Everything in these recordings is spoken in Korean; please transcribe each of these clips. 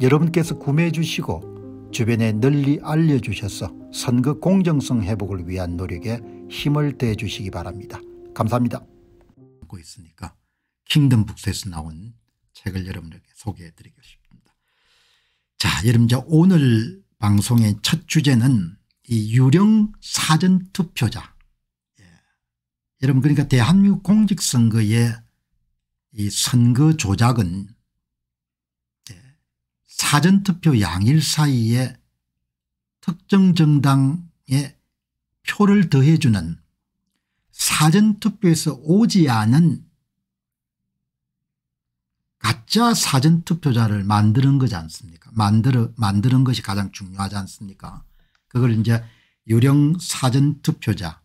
여러분께서 구매해 주시고 주변에 널리 알려주셔서 선거 공정성 회복을 위한 노력에 힘을 대해 주시기 바랍니다. 감사합니다. 고 있으니까 킹덤 북스에서 나온 책을 여러분에게 소개해 드리고 싶습니다. 자 여러분 이제 오늘 방송의 첫 주제는 이 유령 사전투표자 예. 여러분 그러니까 대한민국 공직선거의 이 선거 조작은 사전투표 양일 사이에 특정 정당에 표를 더해주는 사전투표에서 오지 않은 가짜 사전투표자를 만드는 거지 않습니까 만들어 만드는 것이 가장 중요하지 않습니까 그걸 이제 유령 사전투표자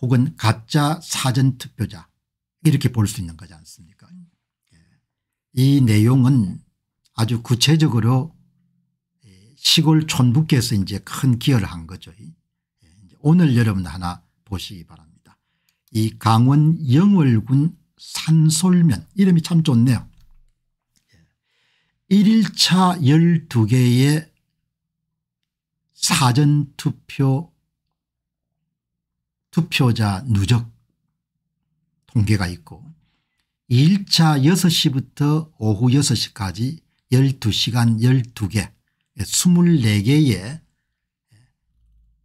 혹은 가짜 사전투표자 이렇게 볼 수 있는 거지 않습니까 예. 이 내용은 아주 구체적으로 예, 시골 촌북께서 이제 큰 기여를 한 거죠. 예, 오늘 여러분 하나 보시기 바랍니다. 이 강원 영월군 산솔면 이름이 참 좋네요. 1일차 예. 12개의 사전투표 투표자 누적 통계가 있고 2일차 6시부터 오후 6시까지 12시간 12개 24개의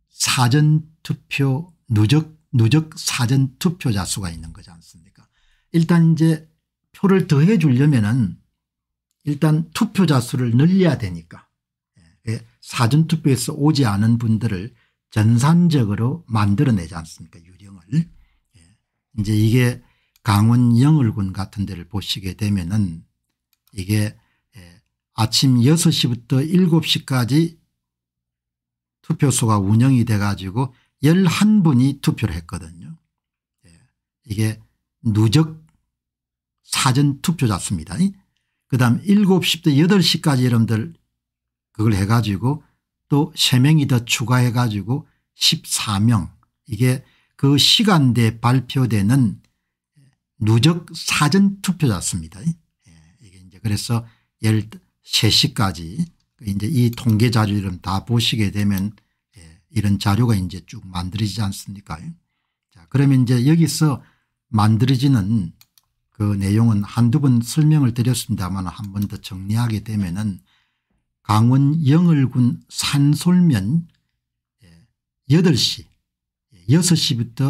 사전투표 누적 누적 사전투표자 수가 있는 거지 않습니까 일단 이제 표를 더해 주려면 은 일단 투표자 수를 늘려야 되니까 예, 사전투표에서 오지 않은 분들을 전산적으로 만들어내지 않습니까 유령을 예, 이제 이게 강원 영월군 같은 데를 보시게 되면은 이게 아침 6시부터 7시까지 투표소가 운영이 돼 가지고 11분이 투표를 했거든요. 예, 이게 누적 사전 투표자수입니다. 그 다음 7시부터 8시까지 여러분들 그걸 해가지고 또 3명이 더 추가해가지고 14명 이게 그 시간대 발표되는 누적 사전 투표자수입니다. 예, 그래서 예를 3시까지 이제 이 통계 자료를 다 보시게 되면 예, 이런 자료가 이제 쭉 만들어지지 않습니까? 자, 그러면 이제 여기서 만들어지는 그 내용은 한두 번 설명을 드렸습니다만 한 번 더 정리하게 되면은 강원 영월군 산솔면 8시 예, 6시부터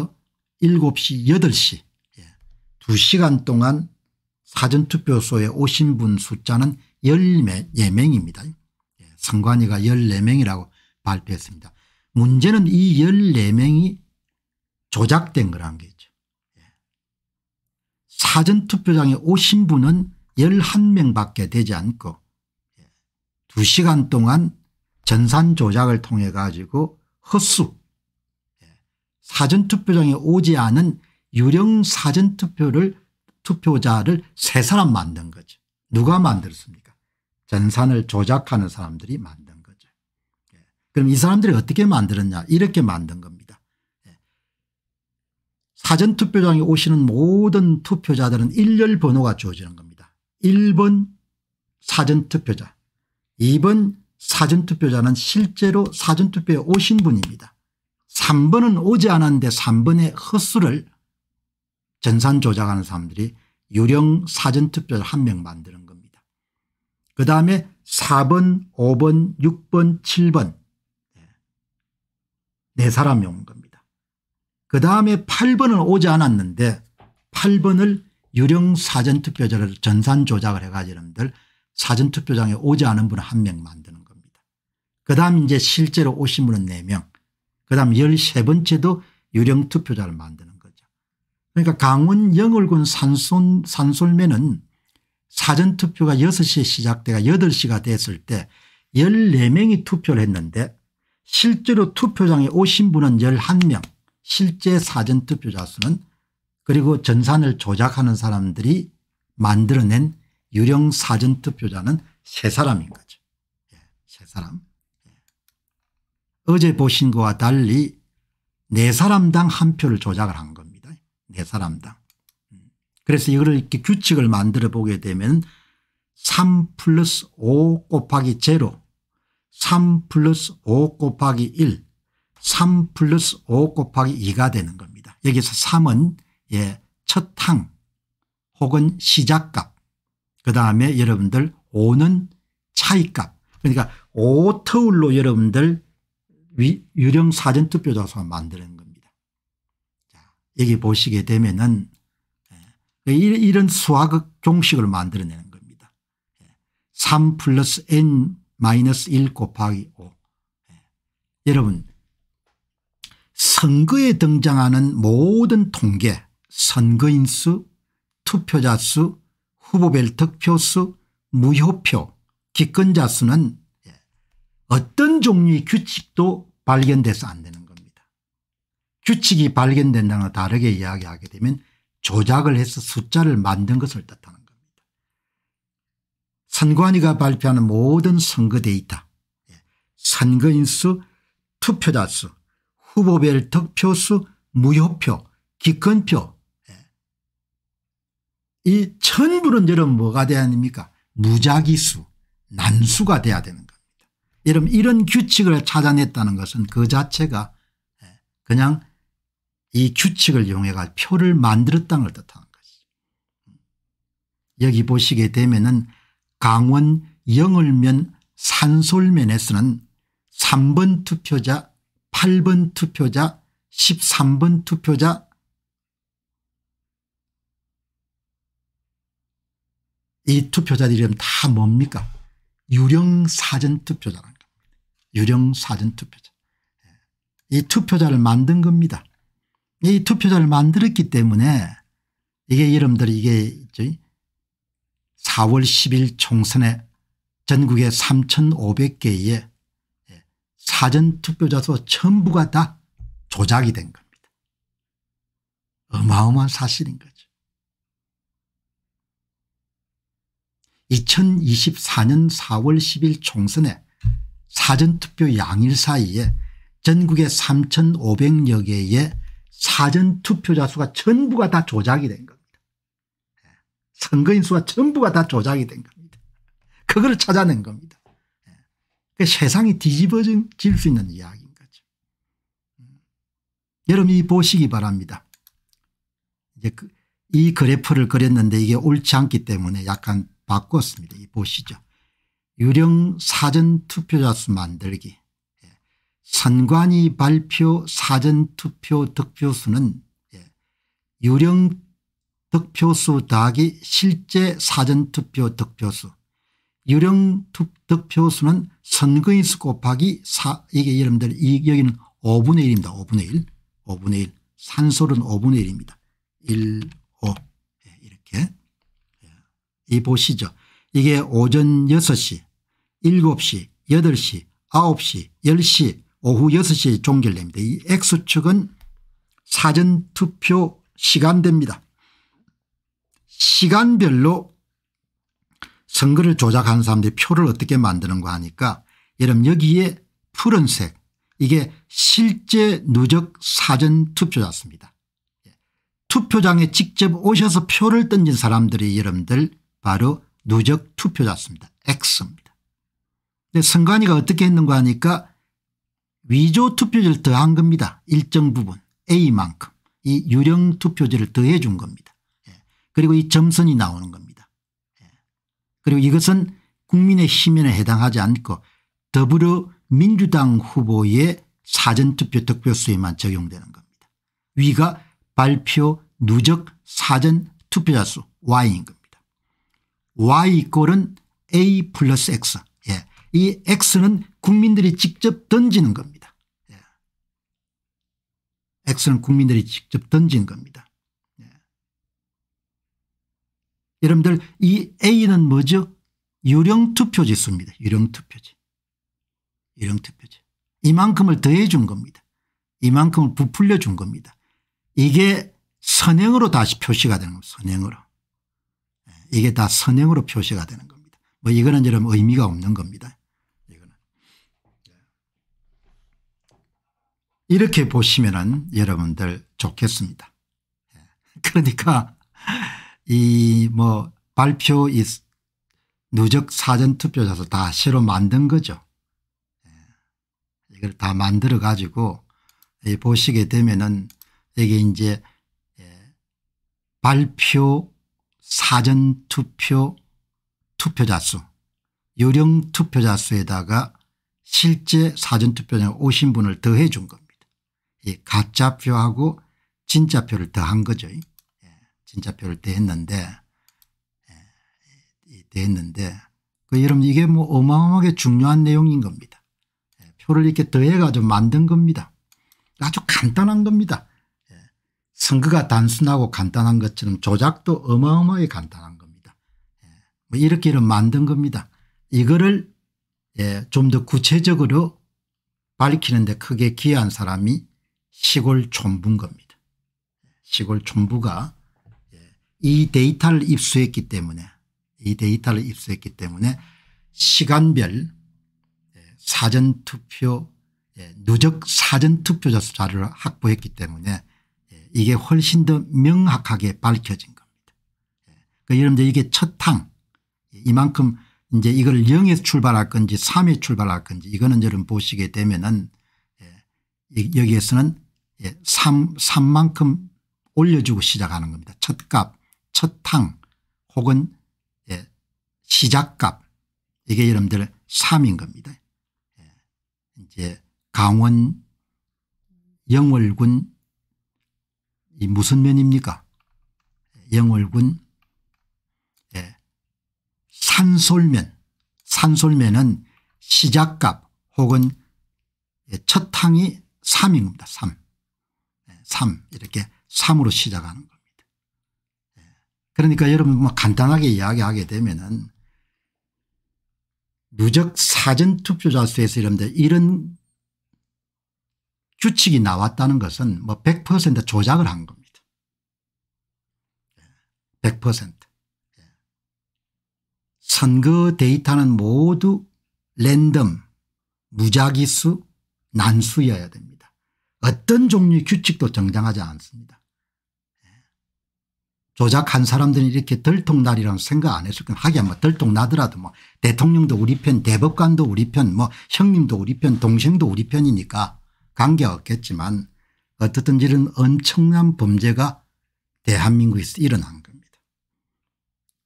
예, 7시 8시 2시간 예, 동안 사전투표소에 오신 분 숫자는 14명입니다. 예, 선관위가 예, 14명이라고 발표했습니다. 문제는 이 14명이 조작된 거라 거죠. 예. 사전투표장에 오신 분은 11명밖에 되지 않고 2시간 동안 전산 조작을 통해 가지고 헛수 사전투표장에 오지 않은 유령 사전투표를 투표자를 세 사람 만든 거죠. 누가 만들었습니까 전산을 조작하는 사람들이 만든 거죠. 예. 그럼 이 사람들이 어떻게 만들었냐 이렇게 만든 겁니다. 예. 사전투표장에 오시는 모든 투표자들은 일렬 번호가 주어지는 겁니다. 1번 사전투표자 2번 사전투표자는 실제로 사전투표에 오신 분입니다. 3번은 오지 않았는데 3번의 헛수를 전산 조작하는 사람들이 유령 사전투표를한명 만드는 그 다음에 4번 5번 6번 7번 네 사람이 온 겁니다. 그 다음에 8번은 오지 않았는데 8번을 유령 사전투표자를 전산 조작을 해가지고 여러분들 사전투표장에 오지 않은 분은 한 명 만드는 겁니다. 그 다음 이제 실제로 오신 분은 4명 그 다음 13번째도 유령 투표자를 만드는 거죠. 그러니까 강원 영월군 산손, 산솔면은 사전투표가 6시에 시작돼가 8시가 됐을 때 14명이 투표를 했는데 실제로 투표장에 오신 분은 11명 실제 사전투표자 수는 그리고 전산을 조작하는 사람들이 만들어낸 유령 사전투표자는 3사람인 거죠. 예, 사람. 예. 어제 보신 것과 달리 4 사람당 한 표를 조작을 한 겁니다. 4 사람당. 그래서 이걸 이렇게 규칙을 만들어 보게 되면 3 플러스 5 곱하기 0, 3 플러스 5 곱하기 1, 3 플러스 5 곱하기 2가 되는 겁니다. 여기서 3은 예, 첫 항 혹은 시작값 그다음에 여러분들 5는 차이값 그러니까 5터울로 여러분들 유령 사전투표자소 만드는 겁니다. 자, 여기 보시게 되면은 예, 이런 수학 종식을 만들어내는 겁니다. 3 예, 플러스 n 마이너스 1 곱하기 5. 예, 여러분 선거에 등장하는 모든 통계 선거인수 투표자 수 후보별 득표수 무효표 기권자 수는 어떤 종류의 규칙도 발견돼서 안 되는 겁니다. 규칙이 발견된다는 다르게 이야기하게 되면 조작을 해서 숫자를 만든 것을 뜻하는 겁니다. 선관위가 발표하는 모든 선거 데이터 예, 선거인수 투표자 수 후보별 득표수 무효표 기권표 예. 이 전부는 여러 뭐가 돼야 합니까 무작위수 난수가 돼야 되는 겁니다. 여러분 이런 규칙을 찾아냈다는 것은 그 자체가 예, 그냥 이 규칙을 이용해가 표를 만들었다는 걸 뜻하는 것이 여기 보시게 되면은 강원 영을면 산솔면에서는 3번 투표자 8번 투표자 13번 투표자 이 투표자들 이름 다 뭡니까 유령사전 투표자라는 겁니다. 유령사전 투표자. 예. 이 투표자를 만든 겁니다. 이 투표자를 만들었기 때문에 이게 여러분들 이게 4월 10일 총선에 전국의 3500개의 사전투표자소 전부가 다 조작이 된 겁니다. 어마어마한 사실인 거죠. 2024년 4월 10일 총선에 사전투표 양일 사이에 전국의 3,500여 개의 사전 투표자 수가 전부가 다 조작이 된 겁니다. 예. 선거인 수가 전부가 다 조작이 된 겁니다. 그걸 찾아낸 겁니다. 그 세상이 뒤집어질 수 있는 이야기인 거죠. 음. 여러분 이 보시기 바랍니다. 이제 그, 이 그래프를 그렸는데 이게 옳지 않기 때문에 약간 바꿨습니다. 보시죠. 유령 사전 투표자 수 만들기. 선관위 발표 사전투표 득표수는 예, 유령 득표수 더하기 실제 사전투표 득표수 유령 득표수는 선거인수 곱하기 4 이게 여러분들 이 여기는 5분의 1입니다. 5분의 1 5분의 1 산소는 5분의 1입니다. 1 5 예, 이렇게 예, 이 보시죠. 이게 오전 6시 7시 8시 9시 10시 오후 6시에 종결됩니다. 이 X축은 사전투표 시간대입니다. 시간별로 선거를 조작하 사람들이 표를 어떻게 만드는가 하니까 여러분 여기에 푸른색 이게 실제 누적 사전 투표자입니다. 예. 투표장에 직접 오셔서 표를 던진 사람들이 여러분들 바로 누적 투표자입니다. X입니다. 선관위가 어떻게 했는가 하니까 위조 투표지를 더한 겁니다. 일정 부분 A만큼 이 유령 투표지를 더해 준 겁니다. 예. 그리고 이 점선이 나오는 겁니다. 예. 그리고 이것은 국민의 힘에 해당하지 않고 더불어민주당 후보의 사전투표 득표수에만 적용되는 겁니다. 위가 발표 누적 사전 투표자 수 y인 겁니다. y꼴은 a 플러스 x 예. 이 x는 국민들이 직접 던지는 겁니다. X는 국민들이 직접 던진 겁니다. 네. 여러분들 이 A는 뭐죠? 유령투표지수입니다. 유령투표지. 유령투표지. 이만큼을 더해 준 겁니다. 이만큼을 부풀려 준 겁니다. 이게 선행으로 다시 표시가 되는 겁니다. 선행으로. 예. 이게 다 선행으로 표시가 되는 겁니다. 뭐 이거는 여러분 의미가 없는 겁니다. 이렇게 보시면은 여러분들 좋겠습니다. 예. 그러니까 이 뭐 발표 이 누적 사전투표자서 다 새로 만든 거죠. 예. 이걸 다 만들어 가지고 보시게 되면은 이게 이제 예, 발표 사전투표 투표자 수 유령 투표자 수에다가 실제 사전투표자 오신 분을 더해 준 겁니다. 가짜표하고 진짜표를 더한 거죠. 예, 진짜표를 더했는데 예, 더했는데 그 여러분 이게 뭐 어마어마하게 중요한 내용인 겁니다. 예, 표를 이렇게 더해가지고 만든 겁니다. 아주 간단한 겁니다. 선거가 단순하고 간단한 것처럼 조작도 어마어마하게 간단한 겁니다. 뭐 이렇게 이런 만든 겁니다. 이거를 좀 더 구체적으로 밝히는 데 크게 기여한 사람이 시골 촌부인 겁니다. 시골 촌부가 예, 이 데이터를 입수했기 때문에 이 데이터를 입수했기 때문에 시간별 예, 사전투표 예, 누적 사전투표자 자료를 확보했기 때문에 이게 훨씬 더 명확하게 밝혀진 겁니다. 그러니까 여러분들 이게 첫탕 이만큼 이제 이걸 0에서 출발할 건지 3에 출발할 건지 이거는 여러분 보시게 되면은 여기에서는 예, 3, 3만큼 올려주고 시작하는 겁니다. 첫값, 첫탕 혹은 예, 시작값 이게 여러분들 3인 겁니다. 예, 이제 강원 영월군 이 무슨 면입니까 영월군 예, 산솔면 산솔면은 시작값 혹은 예, 첫탕이 3겁니다 3. 3 이렇게 3으로 시작하는 겁니다. 예. 그러니까 여러분 뭐 간단하게 이야기하게 되면은 누적 사전 투표자 수에서 이런데 이런 규칙이 나왔다는 것은 뭐100% 조작을 한 겁니다. 100%. 예. 예. 선거 데이터는 모두 랜덤, 무작위수, 난수여야 됩니다. 어떤 종류의 규칙도 정당하지 않습니다. 예. 조작한 사람들이 이렇게 들통날이라는 생각 안 했을 건 하기야 뭐 들통나더라도 뭐 대통령도 우리 편 대법관도 우리 편뭐 형님도 우리 편 동생도 우리 편이니까 관계없겠지만 어떻든 이런 엄청난 범죄가 대한민국에서 일어난 겁니다.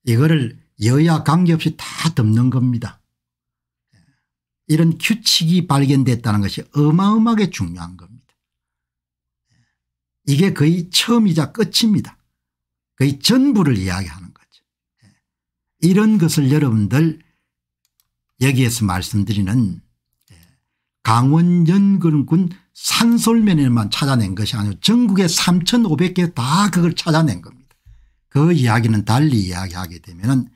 이거를 여야 관계없이 다 덮는 겁니다. 예. 이런 규칙이 발견됐다는 것이 어마어마하게 중요한 겁니다. 이게 거의 처음이자 끝입니다. 거의 전부를 이야기하는 거죠. 예. 이런 것을 여러분들 여기에서 말씀드리는 예, 강원연근군 산솔면에만 찾아낸 것이 아니고 전국의 3,500개 다 그걸 찾아낸 겁니다. 그 이야기는 달리 이야기하게 되면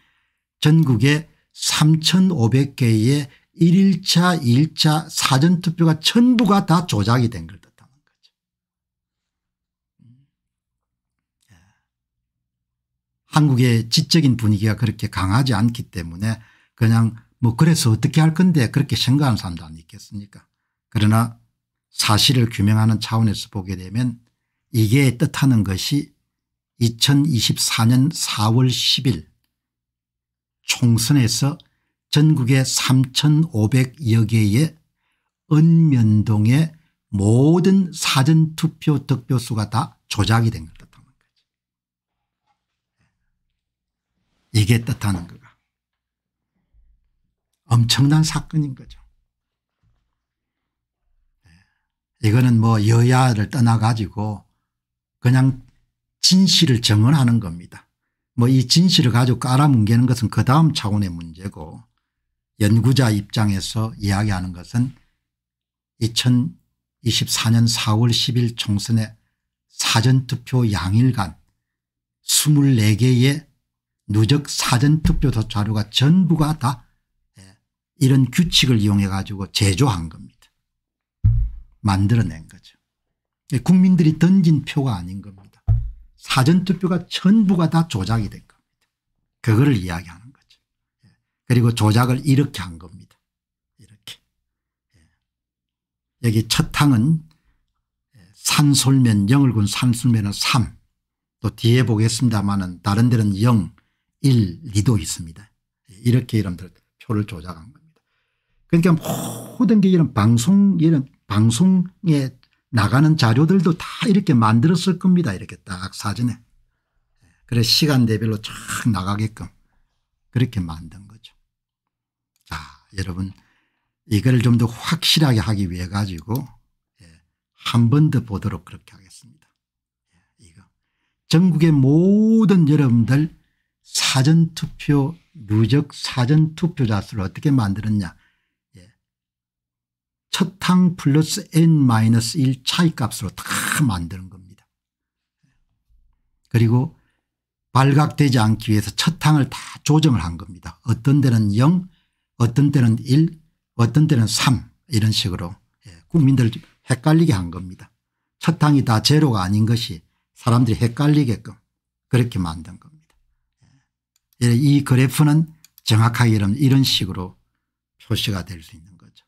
전국의 3,500개의 1일차 2일차 사전투표가 전부가 다 조작이 된 걸. 한국의 지적인 분위기가 그렇게 강하지 않기 때문에 그냥 뭐 그래서 어떻게 할 건데 그렇게 생각하는 사람도 안 있겠습니까 그러나 사실을 규명하는 차원에서 보게 되면 이게 뜻하는 것이 2024년 4월 10일 총선에서 전국의 3,500여 개의 은면동의 모든 사전투표 득표수가 다 조작이 된 겁니다. 이게 뜻하는 거가 엄청난 사건인 거죠. 네. 이거는 뭐 여야를 떠나가지고 그냥 진실을 정언하는 겁니다. 뭐 이 진실을 가지고 깔아뭉개는 것은 그 다음 차원의 문제고 연구자 입장에서 이야기하는 것은 2024년 4월 10일 총선의 사전투표 양일간 24개의 누적 사전투표 자료가 전부가 다 예, 이런 규칙을 이용해 가지고 제조한 겁니다. 만들어낸 거죠. 예, 국민들이 던진 표가 아닌 겁니다. 사전투표가 전부가 다 조작이 된 겁니다. 그거를 이야기하는 거죠. 예, 그리고 조작을 이렇게 한 겁니다. 이렇게. 여기 첫 항은 산솔면 영을군 산솔면은 3, 또 뒤에 보겠습니다마는 다른 데는 0, 1, 2도 있습니다. 이렇게 여러분들 표를 조작한 겁니다. 그러니까 모든 게 이런 방송, 이런 방송에 나가는 자료들도 다 이렇게 만들었을 겁니다. 이렇게 딱 사진에. 그래 시간 대별로 쫙 나가게끔 그렇게 만든 거죠. 자, 여러분 이걸 좀 더 확실하게 하기 위해 가지고 예, 한번 더 보도록 그렇게 하겠습니다. 예, 이거 전국의 모든 여러분들 사전투표 누적 사전투표자 수를 어떻게 만드느냐 예. 첫항 플러스 n-1 차이값으로 다 만드는 겁니다. 그리고 발각되지 않기 위해서 첫항을 다 조정을 한 겁니다. 어떤 때는 0 어떤 때는 1 어떤 때는 3 이런 식으로 예. 국민들 헷갈리게 한 겁니다. 첫항이 다 제로가 아닌 것이 사람들이 헷갈리게끔 그렇게 만든 겁니다. 예, 이 그래프는 정확하게 이런, 이런 식으로 표시가 될 수 있는 거죠.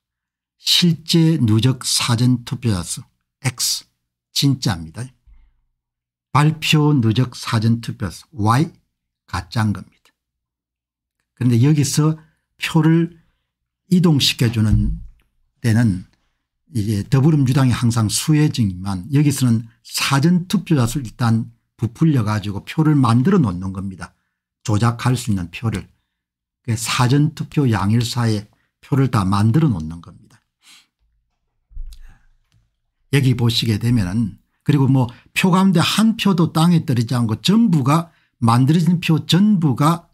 실제 누적 사전 투표자 수 X 진짜입니다. 발표 누적 사전 투표 수 Y 가짜인 겁니다. 그런데 여기서 표를 이동시켜주는 때는 이제 더불어민주당이 항상 수혜증이지만 여기서는 사전투표자 수 일단 부풀려 가지고 표를 만들어 놓는 겁니다. 조작할 수 있는 표를 그 사전투표 양일사에 표를 다 만들어 놓는 겁니다. 여기 보시게 되면은 그리고 뭐 표 가운데 한 표도 땅에 떨어지지 않고 전부가 만들어진 표 전부가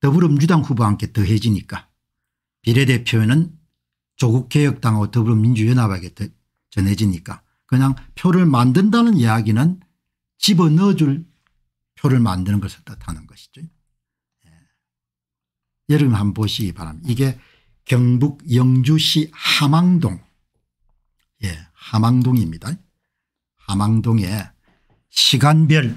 더불어민주당 후보와 함께 더해지니까 비례대표는 조국개혁당하고 더불어민주연합에게 전해지니까 그냥 표를 만든다는 이야기는 집어넣어줄 표를 만드는 것을 뜻하는 것이죠. 예. 여러분 한번 보시기 바랍니다. 이게 경북 영주시 함항동 예, 함항동입니다. 함항동에 시간별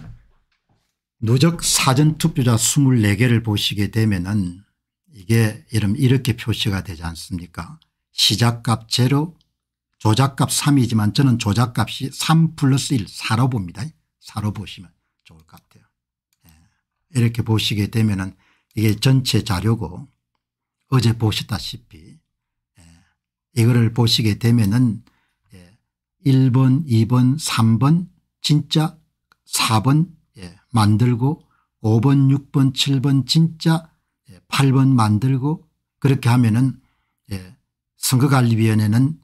누적 사전투표자 24개를 보시게 되면은 이게 이렇게 표시가 되지 않습니까 시작값 제로 조작값 3이지만 저는 조작값이 3 플러스 1 4로 봅니다. 4로 보시면 좋을 것 이렇게 보시게 되면은 이게 전체 자료고 어제 보셨다시피 예. 이거를 보시게 되면은 예. 1번, 2번, 3번 진짜 4번 예. 만들고 5번, 6번, 7번 진짜 8번 예, 만들고 그렇게 하면은 예, 선거관리위원회는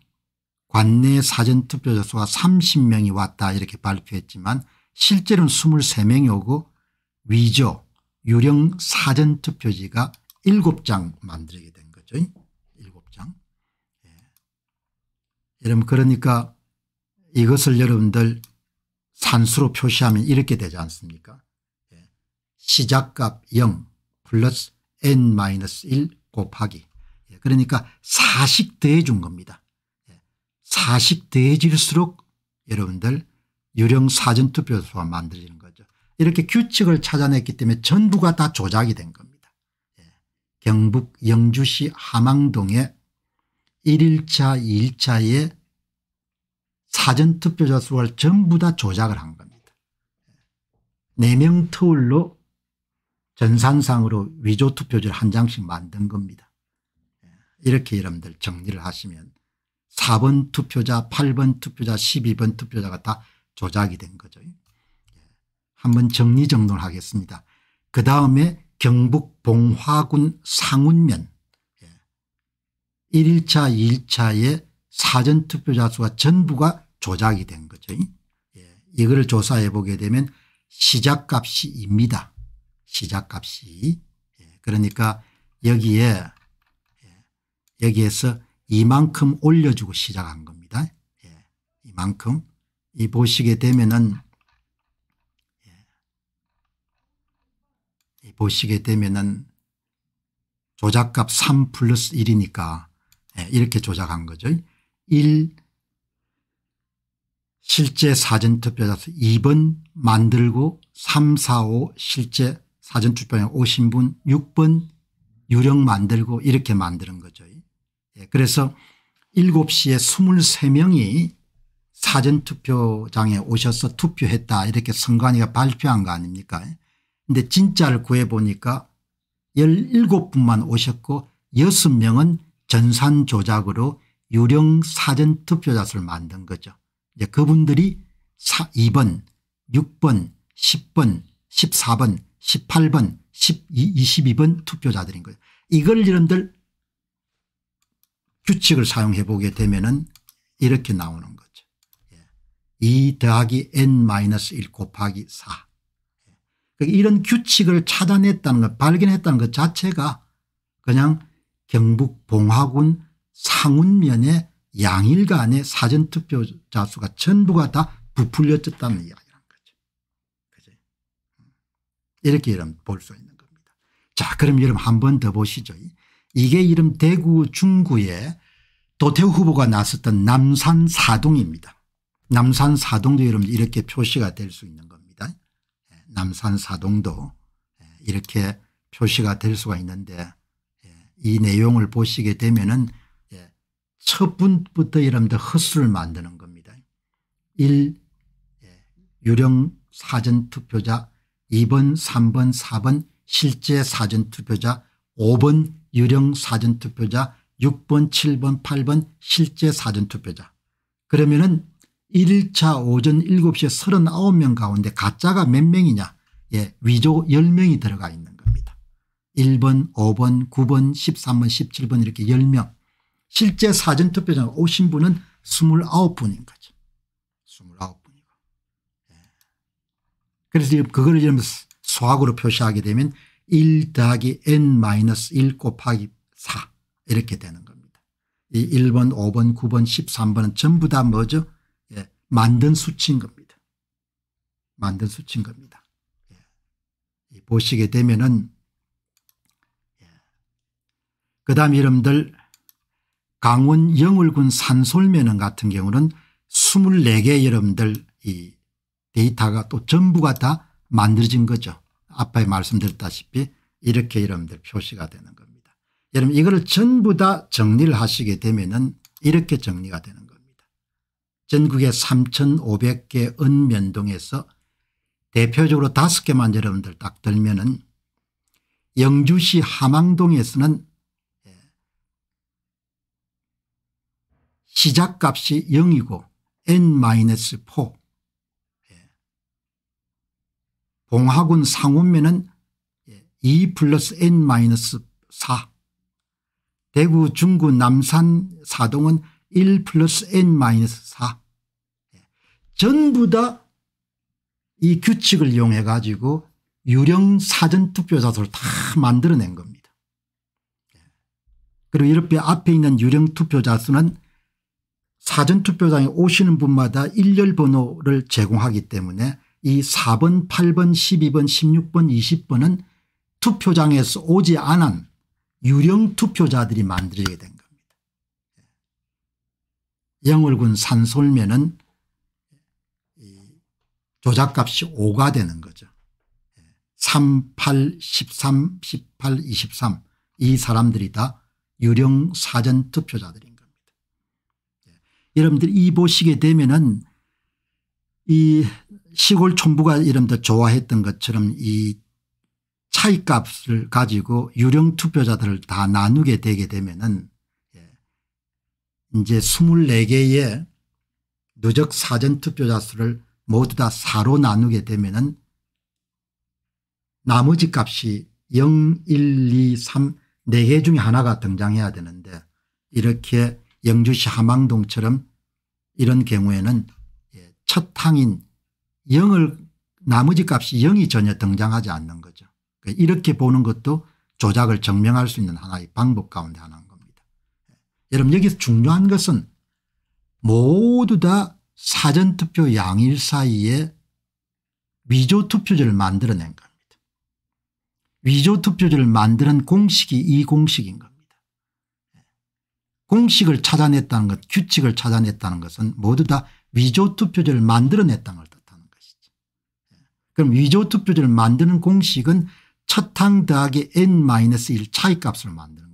관내 사전투표자 수가 30명이 왔다 이렇게 발표했지만 실제로는 23명이 오고 위조 유령 사전투표지가 7장 만들게 된 거죠. 7장. 예. 여러분 그러니까 이것을 여러분들 산수로 표시하면 이렇게 되지 않습니까 예. 시작값 0 플러스 n-1 곱하기 예. 그러니까 40 더해준 겁니다. 40 예. 더해질수록 여러분들 유령 사전투표소가 만들어지는 거 이렇게 규칙을 찾아냈기 때문에 전부가 다 조작이 된 겁니다. 예. 경북 영주시 함항동에 1일차 2일차에 사전투표자 수를 전부 다 조작을 한 겁니다. 4명 예. 터울로 전산상으로 위조투표지를 한 장씩 만든 겁니다. 예. 이렇게 여러분들 정리를 하시면 4번 투표자 8번 투표자 12번 투표자가 다 조작이 된 거죠. 한번 정리정돈하겠습니다. 그 다음에 경북 봉화군 상운면 1일차 예. 2일차에 사전투표자 수가 전부가 조작이 된 거죠. 예. 이거를 조사해 보게 되면 시작값이입니다. 시작값이. 예. 그러니까 여기에 여기에서 이만큼 올려주고 시작한 겁니다. 이만큼 이 보시게 되면은 보시게 되면은 조작값 3 플러스 1이니까 예, 이렇게 조작한 거죠. 1 실제 사전투표자수 2번 만들고 3, 4, 5 실제 사전투표에 오신 분 6번 유령 만들고 이렇게 만드는 거죠. 예, 그래서 7시에 23명이 사전투표장에 오셔서 투표했다 이렇게 선관위가 발표한 거 아닙니까 근데 진짜를 구해보니까 17분만 오셨고 6명은 전산 조작으로 유령 사전 투표자수를 만든 거죠. 이제 그분들이 4, 2번, 6번, 10번, 14번, 18번, 12, 22번 투표자들인 거예요. 이걸 여러분들 규칙을 사용해 보게 되면은 이렇게 나오는 거죠. 2 예. 더하기 n-1 곱하기 4. 그러니까 이런 규칙을 차단했다는 것 발견했다는 것 자체가 그냥 경북 봉화군 상운면의 양일간의 사전투표자 수가 전부가 다 부풀려졌다는 이야기라는 거죠. 그죠? 음. 이렇게 이름 볼수 있는 겁니다. 자 그럼 여러분 한 번 더 보시죠. 이게 이름 대구 중구에 도태우 후보가 나섰던 남산 사동입니다. 남산 사동도 여러분 이렇게 표시가 될 수 있는 겁니다. 남산 사동도 예, 이렇게 표시가 될 수가 있는데 예, 이 내용을 보시게 되면은 첫 예, 분부터 이러면허수를 만드는 겁니다. 1. 유령 사전투표자 2번 3번 4번 실제 사전투표자 5번 유령 사전투표자 6번 7번 8번 실제 사전투표자 그러면은 1일차 오전 7시에 39명 가운데 가짜가 몇 명이냐 예, 위조 10명이 들어가 있는 겁니다. 1번 5번 9번 13번 17번 이렇게 10명 실제 사전투표장 오신 분은 29분인 거죠. 29분이고. 예. 그래서 그걸 이러 수학으로 표시하게 되면 1 더하기 n-1 곱하기 4 이렇게 되는 겁니다. 이 1번 5번 9번 13번은 전부 다 뭐죠 만든 수치인 겁니다. 만든 수치인 겁니다. 예. 보시게 되면은 예. 그 다음 이름들 강원 영월군 산솔면은 같은 경우는 24개 여러들이 데이터가 또 전부가 다 만들어진 거죠. 앞에 말씀드렸다시피 이렇게 여러들 표시가 되는 겁니다. 여러분 이거를 전부 다 정리를 하시게 되면은 이렇게 정리가 되는 전국의 3,500개 은면동에서 대표적으로 5 개만 여러분들 딱 들면 은 영주시 함항동에서는 예, 시작값이 0이고 n-4 예, 봉화군상온면은2 예, 플러스 n-4 대구 중구 남산 사동은 1 플러스 n 마이너스 4 예. 전부 다 이 규칙을 이용해 가지고 유령 사전 투표자소를다 만들어낸 겁니다. 예. 그리고 이렇게 앞에 있는 유령 투표자 수는 사전 투표장에 오시는 분마다 일렬 번호를 제공하기 때문에 이 4번 8번 12번 16번 20번은 투표장에서 오지 않은 유령 투표자들이 만들게 된 영월군 산솔면은 조작값이 5가 되는 거죠. 3, 8, 13, 18, 23 이 사람들이 다 유령 사전 투표자들인 겁니다. 예. 여러분들 이 보시게 되면은 이 시골 촌부가 여러분들 좋아했던 것처럼 이 차이값을 가지고 유령 투표자들을 다 나누게 되게 되면은 이제 24개의 누적 사전투표자 수를 모두 다 4로 나누게 되면은 나머지 값이 0, 1, 2, 3, 4개 중에 하나가 등장해야 되는데 이렇게 영주시 하망동처럼 이런 경우에는 예, 첫 항인 0을 나머지 값이 0이 전혀 등장하지 않는 거죠. 그러니까 이렇게 보는 것도 조작을 증명할 수 있는 하나의 방법 가운데 하나입니다. 여러분 여기서 중요한 것은 모두 다 사전투표 양일 사이에 위조투표제를 만들어낸 겁니다. 위조투표제를 만드는 공식이 이 공식인 겁니다. 공식을 찾아냈다는 것 규칙을 찾아냈다는 것은 모두 다 위조투표제를 만들어냈다는 걸 뜻하는 것이죠. 그럼 위조투표제를 만드는 공식은 첫항 더하기 n-1 차이값을 만드는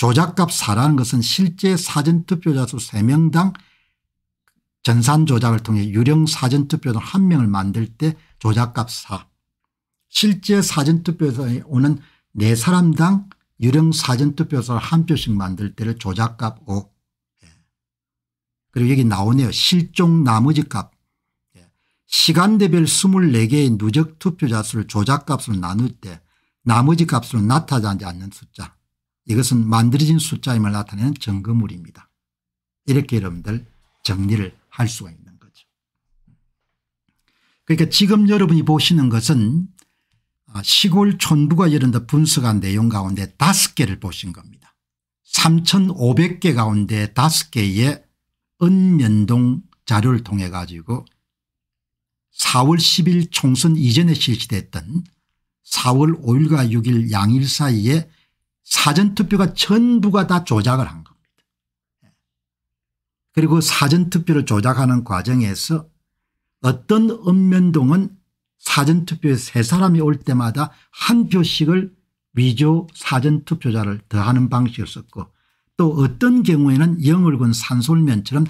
조작값 4라는 것은 실제 사전투표자 수 3명당 전산 조작을 통해 유령 사전투표자 1명을 만들 때 조작값 4 실제 사전투표에 오는 4사람당 유령 사전투표자를한 표씩 만들 때를 조작값 5 예. 그리고 여기 나오네요. 실종 나머지 값. 예. 시간대별 24개의 누적 투표자 수를 조작값으로 나눌 때 나머지 값으로 나타나지 않는 숫자. 이것은 만들어진 숫자임을 나타내는 증거물입니다. 이렇게 여러분들 정리를 할 수가 있는 거죠. 그러니까 지금 여러분이 보시는 것은 아, 시골 촌부가 여러분 분석한 내용 가운데 다섯 개를 보신 겁니다. 3,500개 가운데 다섯 개의 은면동 자료를 통해 가지고 4월 10일 총선 이전에 실시됐던 4월 5일과 6일 양일 사이에 사전투표가 전부가 다 조작을 한 겁니다. 예. 그리고 사전투표를 조작하는 과정에서 어떤 읍면동은 사전투표에 세 사람이 올 때마다 한 표씩을 위조 사전투표자를 더하는 방식을 썼고 또 어떤 경우에는 영월군 산솔면처럼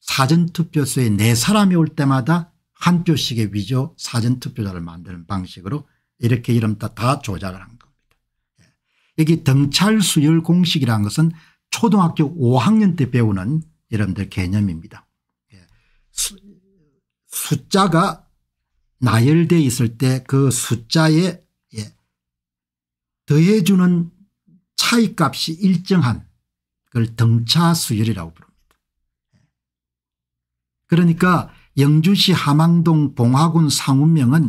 사전투표소에 네 사람이 올 때마다 한 표씩의 위조 사전투표자를 만드는 방식으로 이렇게 이름 다, 다 조작을 한 여기 등찰 수열 공식이라는 것은 초등학교 5학년 때 배우는 여러분들 개념입니다. 예. 숫자가 나열되어 있을 때 그 숫자에 예, 더해주는 차이값이 일정한 그걸 등차 수열이라고 부릅니다. 예. 그러니까 영주시 함항동 봉화군 상운명은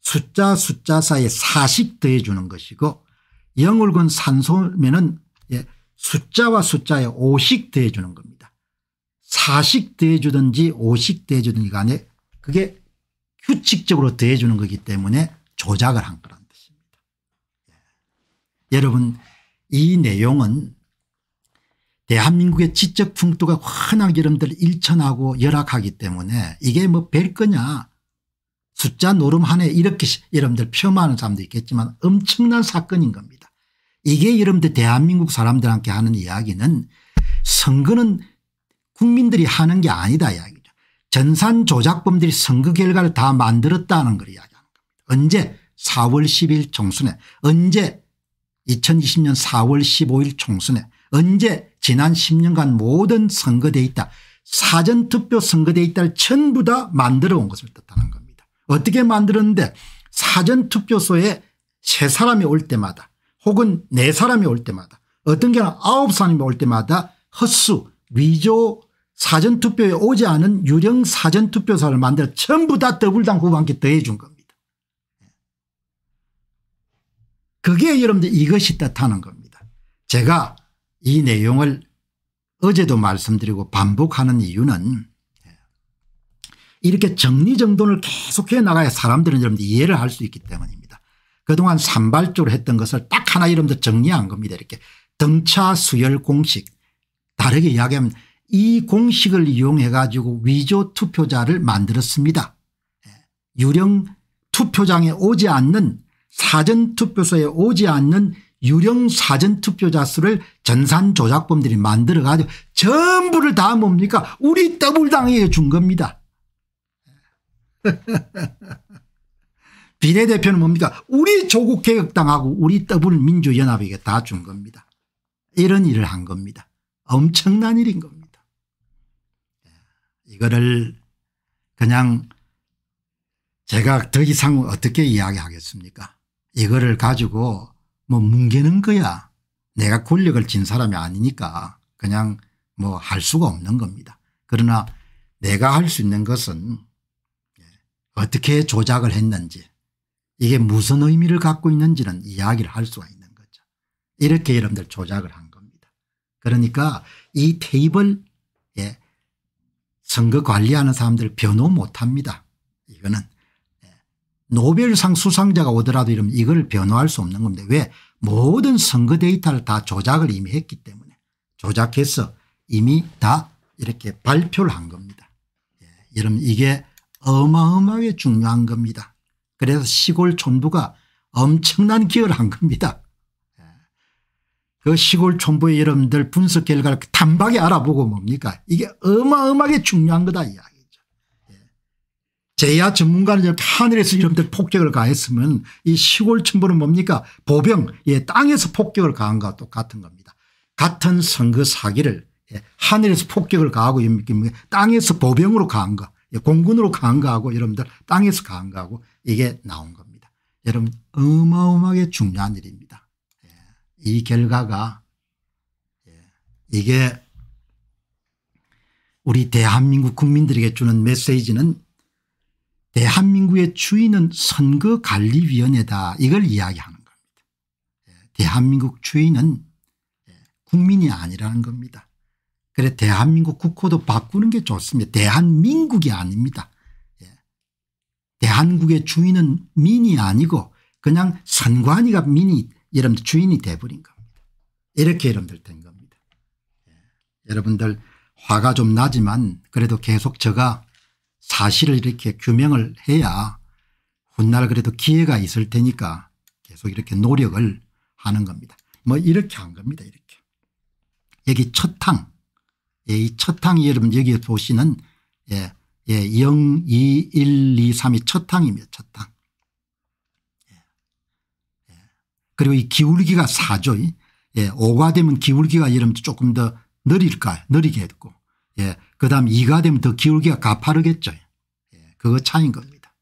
숫자 숫자 사이에 40 더해주는 것이고 영울근 산소면은 예, 숫자와 숫자에 5씩 대해 주는 겁니다. 4씩 더해 주든지 5씩 더해 주든지 간에 그게 규칙적으로 더해 주는 거기 때문에 조작을 한 거란 뜻입니다. 예. 여러분 이 내용은 대한민국의 지적 풍토가 환하 여러분들 일천하고 열악하기 때문에 이게 뭐별 거냐 숫자 노름 안에 이렇게 여러분들 폄하하는 사람도 있겠지만 엄청난 사건인 겁니다. 이게 여러분들 대한민국 사람들한테 하는 이야기는 선거는 국민들이 하는 게 아니다 이야기죠. 전산 조작범들이 선거 결과를 다 만들었다는 걸 이야기하는 겁니다. 언제 4월 10일 총선에 언제 2020년 4월 15일 총선에 언제 지난 10년간 모든 선거 데 있다 사전투표 선거 데있다를 전부 다 만들어 온 것을 뜻하는 겁니다. 어떻게 만들었는데 사전투표소에 세 사람이 올 때마다 혹은 네 사람이 올 때마다 어떤 경우는 아홉 사람이 올 때마다 헛수 위조 사전투표에 오지 않은 유령 사전투표사를 만들어 전부 다 더블당 후반기에 더해준 겁니다. 그게 여러분들 이것이 뜻하는 겁니다. 제가 이 내용을 어제도 말씀드리고 반복하는 이유는 이렇게 정리정돈을 계속해 나가야 사람들은 여러분들 이해를 할 수 있기 때문입니다. 그동안 산발적으로 했던 것을 딱 하나 이름도 정리한 겁니다. 이렇게 등차 수열 공식 다르게 이야기하면 이 공식을 이용해 가지고 위조 투표자를 만들었습니다. 예. 유령 투표장에 오지 않는 사전투표소에 오지 않는 유령 사전투표자 수를 전산조작범들이 만들어 가지고 전부를 다 뭡니까 우리 더블당에준 겁니다. 비례대표는 뭡니까 우리 조국개혁당하고 우리 더불민주연합에게 다 준 겁니다. 이런 일을 한 겁니다. 엄청난 일인 겁니다. 예, 이거를 그냥 제가 더 이상 어떻게 이야기하겠습니까 이거를 가지고 뭐 뭉개는 거야. 내가 권력을 진 사람이 아니니까 그냥 뭐 할 수가 없는 겁니다. 그러나 내가 할 수 있는 것은 예, 어떻게 조작을 했는지 이게 무슨 의미를 갖고 있는지는 이야기를 할 수가 있는 거죠. 이렇게 여러분들 조작을 한 겁니다. 그러니까 이 테이블 예, 선거 관리하는 사람들 변호 못합니다. 이거는 예, 노벨상 수상자가 오더라도 이러면 이걸 변호할 수 없는 겁니다. 왜 모든 선거 데이터를 다 조작을 이미 했기 때문에 조작해서 이미 다 이렇게 발표를 한 겁니다. 예, 여러분 이게 어마어마하게 중요한 겁니다. 그래서 시골 촌부가 엄청난 기여를 한 겁니다. 예. 그 시골 촌부의 여러분들 분석 결과를 단박에 알아보고 뭡니까 이게 어마어마하게 중요한 거다 이야기죠. 예. 제야 전문가는 이렇게 하늘에서 여러분들 폭격을 가했으면 이 시골 촌부는 뭡니까 보병 예, 땅에서 폭격을 가한 것과 똑같은 겁니다. 같은 선거 사기를 예, 하늘에서 폭격을 가하고 땅에서 보병으로 가한 거 예, 공군으로 가한 거하고 여러분들 땅에서 가한 거하고 이게 나온 겁니다. 여러분 어마어마하게 중요한 일입니다. 예. 이 결과가 예. 이게 우리 대한민국 국민들에게 주는 메시지는 대한민국의 주인은 선거관리위원회다 이걸 이야기하는 겁니다. 예. 대한민국 주인은 예, 국민이 아니라는 겁니다. 그래 대한민국 국호도 바꾸는 게 좋습니다. 대한민국이 아닙니다. 대한국의 주인은 민이 아니고 그냥 선관위가 민이 여러분들 주인이 돼버린 겁니다. 이렇게 여러분들 된 겁니다. 예. 여러분들 화가 좀 나지만 그래도 계속 제가 사실을 이렇게 규명을 해야 훗날 그래도 기회가 있을 테니까 계속 이렇게 노력을 하는 겁니다. 뭐 이렇게 한 겁니다. 이렇게. 여기 첫탕. 예, 이 첫탕이 여러분 여기 보시는 예, 예, 0, 2, 1, 2, 3이 첫탕입니다첫 탕. 예. 예. 그리고 이 기울기가 4죠. 예, 5가 되면 기울기가 여러분 조금 더 느릴까요? 느리게 됐고. 예, 그 다음 2가 되면 더 기울기가 가파르겠죠. 예, 그거 차인 겁니다.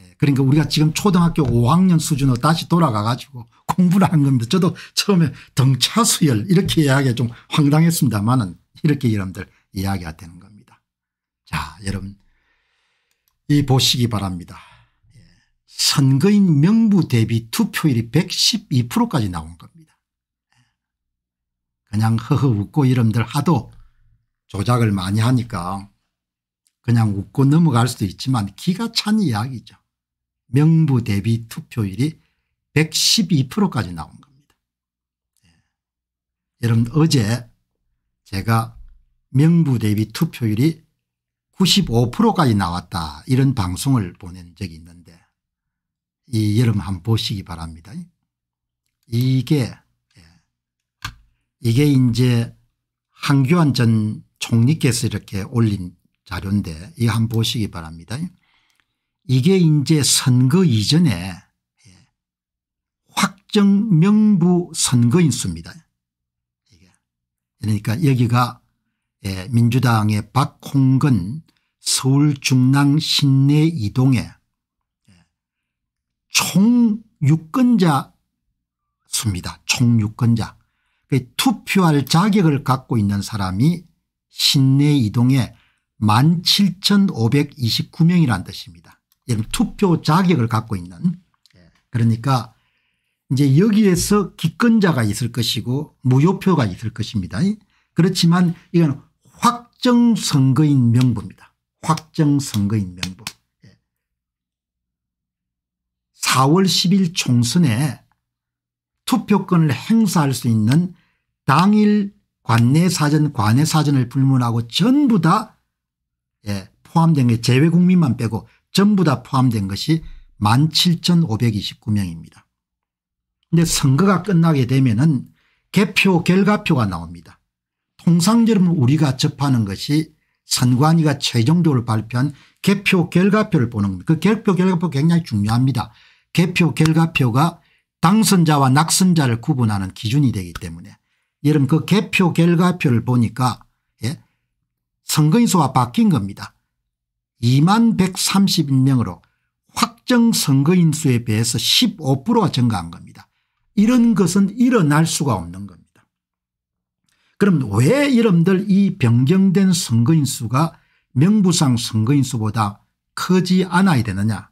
예, 그러니까 우리가 지금 초등학교 5학년 수준으로 다시 돌아가 가지고 공부를 한 겁니다. 저도 처음에 등차수열 이렇게 이야기가 좀 황당했습니다만은 이렇게 여러분들 이야기가 되는 겁니다. 자, 여러분 이 보시기 바랍니다. 예. 선거인 명부 대비 투표율이 112%까지 나온 겁니다. 예. 그냥 허허 웃고 이름들 하도 조작을 많이 하니까 그냥 웃고 넘어갈 수도 있지만 기가 찬 이야기죠. 명부 대비 투표율이 112%까지 나온 겁니다. 예. 여러분 어제 제가 명부 대비 투표율이 95%까지 나왔다 이런 방송을 보낸 적이 있는데 이 여러분 한 번 보시기 바랍니다. 이게 예. 이게 이제 한교안 전 총리께서 이렇게 올린 자료인데 이 한번 보시기 바랍니다. 이게 이제 선거 이전에 예. 확정 명부 선거인 수입니다. 그러니까 여기가 예, 민주당의 박홍근 서울 중랑 신내 이동에 총 유권자 수입니다. 총 유권자. 그 투표할 자격을 갖고 있는 사람이 신내 이동에 17,529명이란 뜻입니다. 여러분 투표 자격을 갖고 있는 예. 그러니까 이제 여기에서 기권자가 있을 것이고 무효표가 있을 것입니다. 그렇지만 이건 확정 선거인 명부입니다. 확정선거인명부 4월 예. 10일 총선에 투표권을 행사할 수 있는 당일 관내사전 관내사전을 불문하고 전부 다 예, 포함된 게 제외국민만 빼고 전부 다 포함된 것이 17,529명입니다. 근데 선거가 끝나게 되면 은 개표 결과표가 나옵니다. 통상적으로 우리가 접하는 것이 선관위가 최종적으로 발표한 개표 결과표를 보는 겁니다. 그 개표 결과표 굉장히 중요합니다. 개표 결과표가 당선자와 낙선자를 구분하는 기준이 되기 때문에 여러분 그 개표 결과표를 보니까 예? 선거인수가 바뀐 겁니다. 2만 131명으로 확정 선거인수에 비해서 15%가 증가한 겁니다. 이런 것은 일어날 수가 없는 거예요. 그럼 왜 여러분들 이 변경된 선거인수가 명부상 선거인수보다 크지 않아야 되느냐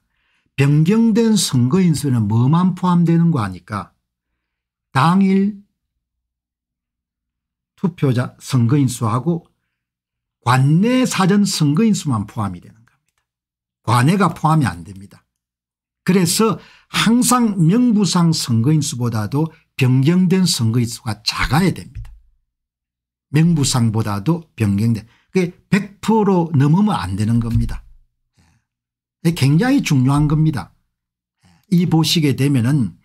변경된 선거인수는 뭐만 포함되는 거 아니까 당일 투표자 선거인수하고 관내 사전 선거인수만 포함이 되는 겁니다. 관내가 포함이 안 됩니다. 그래서 항상 명부상 선거인수보다도 변경된 선거인수가 작아야 됩니다. 명부상보다도 변경된 그게 100% 넘으면 안 되는 겁니다. 예. 굉장히 중요한 겁니다. 예. 이 보시게 되면은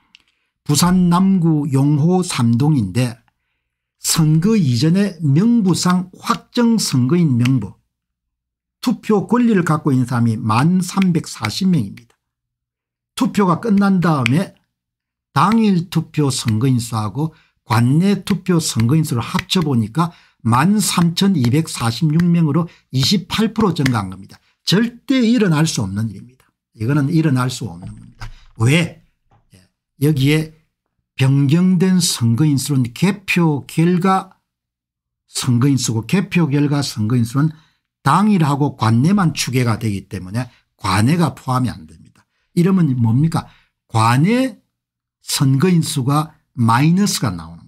부산 남구 용호 3동인데 선거 이전에 명부상 확정 선거인 명부 투표 권리를 갖고 있는 사람이 1만 340명입니다. 투표가 끝난 다음에 당일 투표 선거인 수하고 관내 투표 선거인수를 합쳐보니까 13,246명으로 28% 증가한 겁니다. 절대 일어날 수 없는 일입니다. 이거는 일어날 수 없는 겁니다. 왜? 예, 여기에 변경된 선거인수는 개표 결과 선거인수고 개표 결과 선거인수는 당일하고 관내만 추계가 되기 때문에 관내가 포함이 안 됩니다. 이러면 뭡니까? 관내 선거인수가 마이너스가 나오는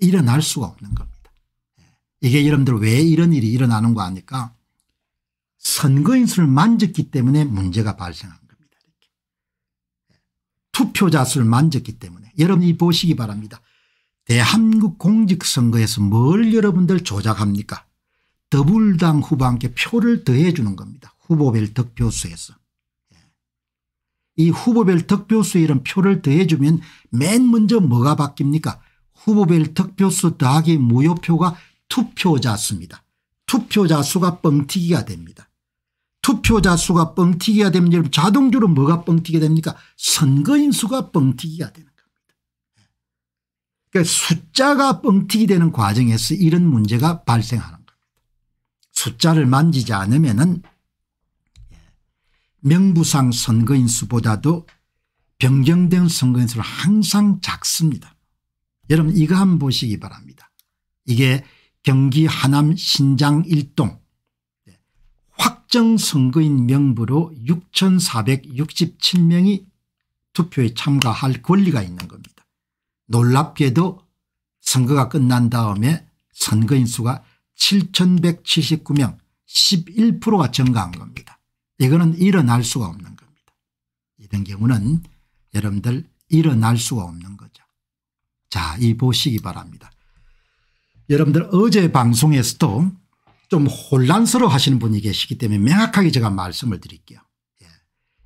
일어날 수가 없는 겁니다. 예. 이게 여러분들 왜 이런 일이 일어나는 거 아니까 선거인수를 만졌기 때문에 문제가 발생한 겁니다. 이렇게. 예. 투표자 수를 만졌기 때문에 여러분이 보시기 바랍니다. 대한국 공직선거에서 뭘 여러분들 조작합니까 더불당 후보한테 표를 더해 주는 겁니다. 후보별 득표수에서. 예. 이 후보별 득표수에 이런 표를 더해 주면 맨 먼저 뭐가 바뀝니까 후보별 득표수 더하기 무효표가 투표자 수입니다. 투표자 수가 뻥튀기가 됩니다. 투표자 수가 뻥튀기가 되면 여러분 자동적으로 뭐가 뻥튀기가 됩니까? 선거인 수가 뻥튀기가 되는 겁니다. 그러니까 숫자가 뻥튀기 되는 과정에서 이런 문제가 발생하는 겁니다. 숫자를 만지지 않으면 은 명부상 선거인 수보다도 변경된 선거인 수는 항상 작습니다. 여러분 이거 한번 보시기 바랍니다. 이게 경기 하남 신장 1동 확정 선거인 명부로 6467명이 투표에 참가할 권리가 있는 겁니다. 놀랍게도 선거가 끝난 다음에 선거인 수가 7179명 11%가 증가한 겁니다. 이거는 일어날 수가 없는 겁니다. 이런 경우는 여러분들 일어날 수가 없는 거죠. 자, 이 보시기 바랍니다. 여러분들 어제 방송에서도 좀 혼란스러워 하시는 분이 계시기 때문에 명확하게 제가 말씀을 드릴게요. 예.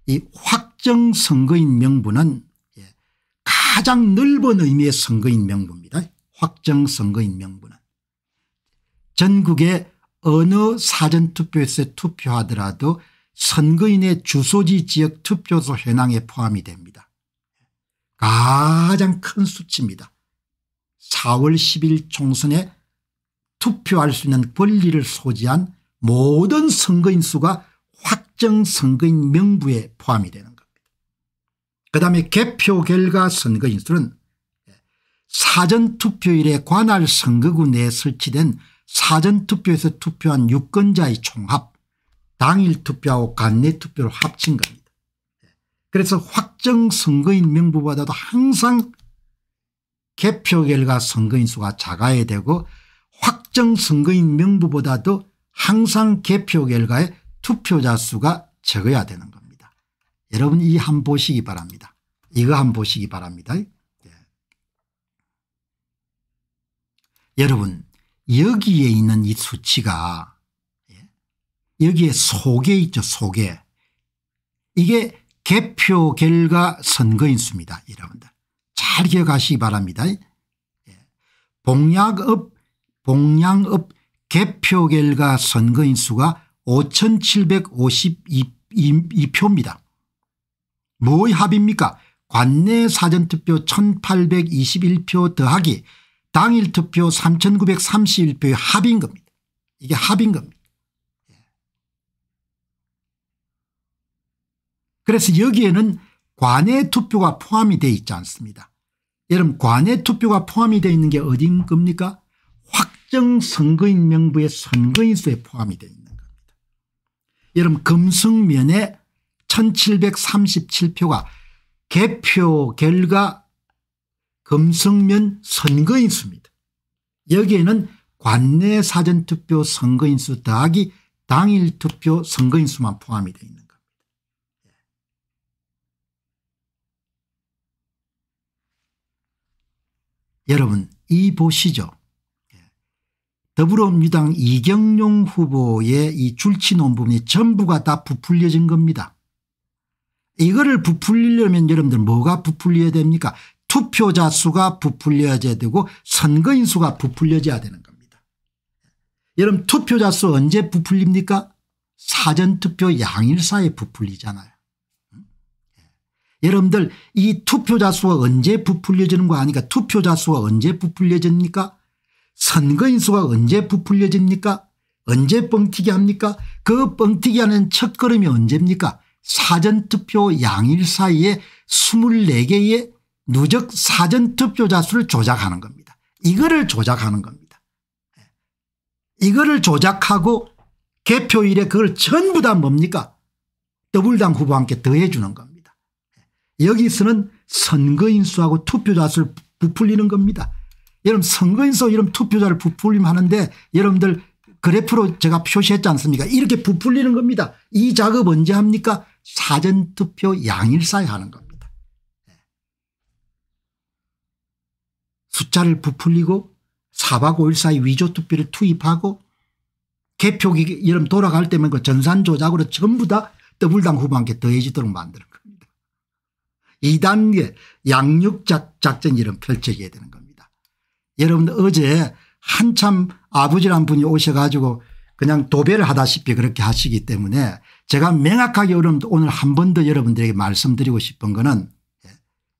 이 확정 선거인 명부는 예. 가장 넓은 의미의 선거인 명부입니다. 확정 선거인 명부는. 전국의 어느 사전투표에서 투표하더라도 선거인의 주소지 지역 투표소 현황에 포함이 됩니다. 가장 큰 수치입니다. 4월 10일 총선에 투표할 수 있는 권리를 소지한 모든 선거인 수가 확정 선거인 명부에 포함이 되는 겁니다. 그 다음에 개표 결과 선거인 수는 사전투표일에 관할 선거구 내 설치된 사전투표에서 투표한 유권자의 총합 당일 투표하고 간내 투표를 합친 겁니다. 그래서 확정 선거인 명부보다도 항상 개표 결과 선거인 수가 작아야 되고 확정 선거인 명부보다도 항상 개표 결과에 투표자 수가 적어야 되는 겁니다. 여러분 이한 보시기 바랍니다. 이거 한 보시기 바랍니다. 네. 여러분 여기에 있는 이 수치가 예, 여기에 속에 있죠 속에 이게 개표 결과 선거인 수입니다 여러분들 잘 기억하시기 바랍니다. 예. 봉약읍 봉양읍 개표결과 선거인 수가 5752표입니다. 뭐의 합입니까 관내 사전투표 1821표 더하기 당일 투표 3931표의 합인 겁니다. 이게 합인 겁니다. 예. 그래서 여기에는 관외 투표가 포함이 되어 있지 않습니다. 여러분 관외 투표가 포함이 되어 있는 게 어디인 겁니까? 확정 선거인 명부의 선거인 수에 포함이 되어 있는 겁니다. 여러분 금성면에 1737표가 개표 결과 금성면 선거인 수입니다. 여기에는 관내 사전투표 선거인수 더하기 당일 투표 선거인수만 포함이 되어 있는 여러분 이 보시죠. 더불어민주당 이경용 후보의 이 줄치 논문이 전부가 다 부풀려진 겁니다. 이거를 부풀리려면 여러분들 뭐가 부풀려야 됩니까 투표자 수가 부풀려야 되고 선거인 수가 부풀려져야 되는 겁니다. 여러분 투표자 수 언제 부풀립니까 사전투표 양일사에 부풀리잖아요. 여러분들 이 투표자 수가 언제 부풀려지는 거 아니까 투표자 수가 언제 부풀려집니까 선거인 수가 언제 부풀려집니까 언제 뻥튀기 합니까 그 뻥튀기 하는 첫걸음이 언제입니까 사전투표 양일 사이에 24개의 누적 사전투표자 수를 조작하는 겁니다. 이거를 조작하는 겁니다. 예. 이거를 조작하고 개표일에 그걸 전부 다 뭡니까 더블당후보와 함께 더해 주는 겁니다. 여기서는 선거인수하고 투표자수를 부풀리는 겁니다. 여러분 선거인수 이름 투표자를 부풀림 하는데 여러분들 그래프로 제가 표시했지 않습니까 이렇게 부풀리는 겁니다. 이 작업 언제 합니까 사전투표 양일사에 하는 겁니다. 예. 숫자를 부풀리고 4박 5일 사이 위조투표를 투입하고 개표기 여름 돌아갈 때면 그 전산조작으로 전부 다 더블당 후보한테 더해지도록 만들어. 2단계 양육작전 이름 펼쳐져야 되는 겁니다. 여러분들 어제 한참 아버지란 분이 오셔가지고 그냥 도배를 하다시피 그렇게 하시기 때문에 제가 명확하게 오늘 한 번 더 여러분들에게 말씀드리고 싶은 거는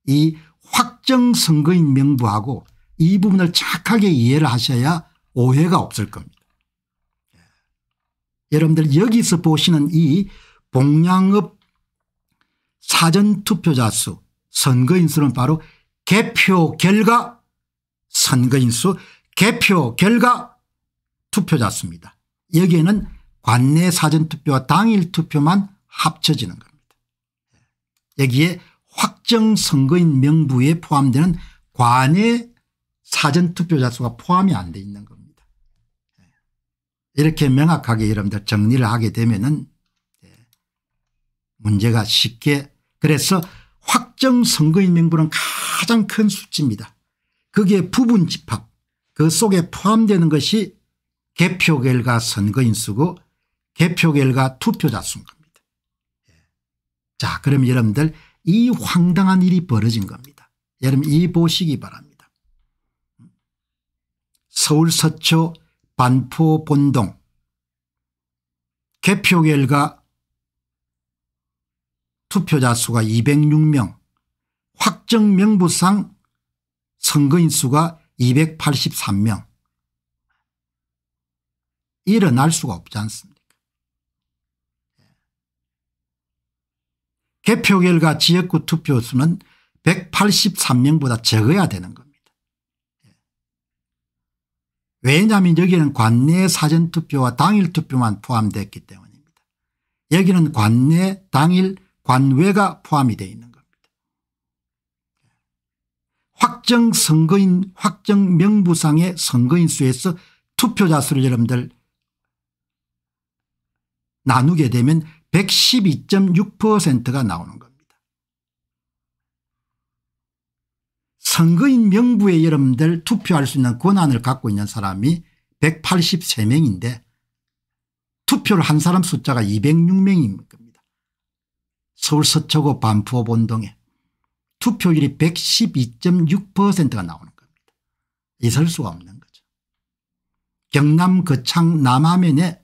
이 확정 선거인 명부하고 이 부분을 착하게 이해를 하셔야 오해가 없을 겁니다. 예. 여러분들 여기서 보시는 이 봉양업 사전투표자 수 선거인 수는 바로 개표 결과 선거인 수 개표 결과 투표자 수입니다. 여기에는 관내 사전투표와 당일투표만 합쳐지는 겁니다. 여기에 확정 선거인 명부에 포함되는 관내 사전투표자 수가 포함이 안 돼 있는 겁니다. 이렇게 명확하게 여러분들 정리를 하게 되면 은 문제가 쉽게 그래서 확정 선거인명부는 가장 큰 수치입니다. 그게 부분 집합 그 속에 포함되는 것이 개표 결과 선거인수고 개표 결과 투표자 수인 겁니다. 예. 자 그럼 여러분들 이 황당한 일이 벌어진 겁니다. 여러분 이 보시기 바랍니다. 서울 서초 반포 본동 개표 결과 투표자 수가 206명 확정 명부상 선거인 수가 283명 일어날 수가 없지 않습니까 개표 결과 지역구 투표수는 183명보다 적어야 되는 겁니다. 왜냐하면 여기는 관내 사전투표와 당일투표만 포함됐기 때문입니다. 여기는 관내 당일 관외가 포함이 되어 있는 겁니다. 확정 선거인 확정 명부상의 선거인 수에서 투표자 수를 여러분들 나누게 되면 112.6%가 나오는 겁니다. 선거인 명부에 여러분들 투표할 수 있는 권한을 갖고 있는 사람이 183명인데 투표를 한 사람 숫자가 206명입니다. 서울 서초구 반포 본동에 투표율이 112.6%가 나오는 겁니다. 있을 수가 없는 거죠. 경남 거창 남하면에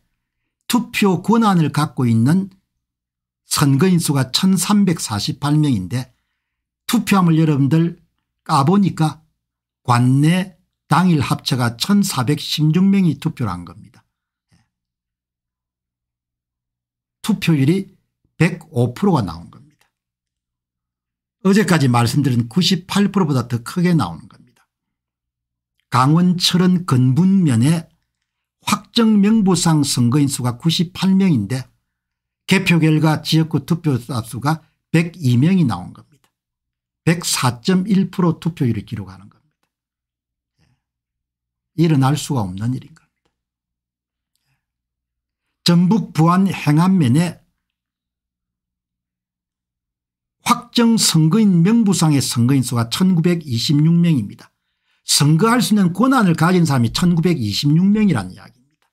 투표 권한을 갖고 있는 선거인 수가 1348명인데 투표함을 여러분들 까보니까 관내 당일 합체가 1416명이 투표를 한 겁니다. 예. 투표율이 105%가 나온 겁니다. 어제까지 말씀드린 98%보다 더 크게 나오는 겁니다. 강원 철은 근분면에 확정 명부상 선거인 수가 98명인데 개표 결과 지역구 투표수가 자 102명이 나온 겁니다. 104.1% 투표율을 기록하는 겁니다. 예. 일어날 수가 없는 일인 겁니다. 예. 전북 부안 행안면에 확정 선거인 명부상의 선거인 수가 1926명입니다. 선거할 수 있는 권한을 가진 사람이 1926명이라는 이야기입니다.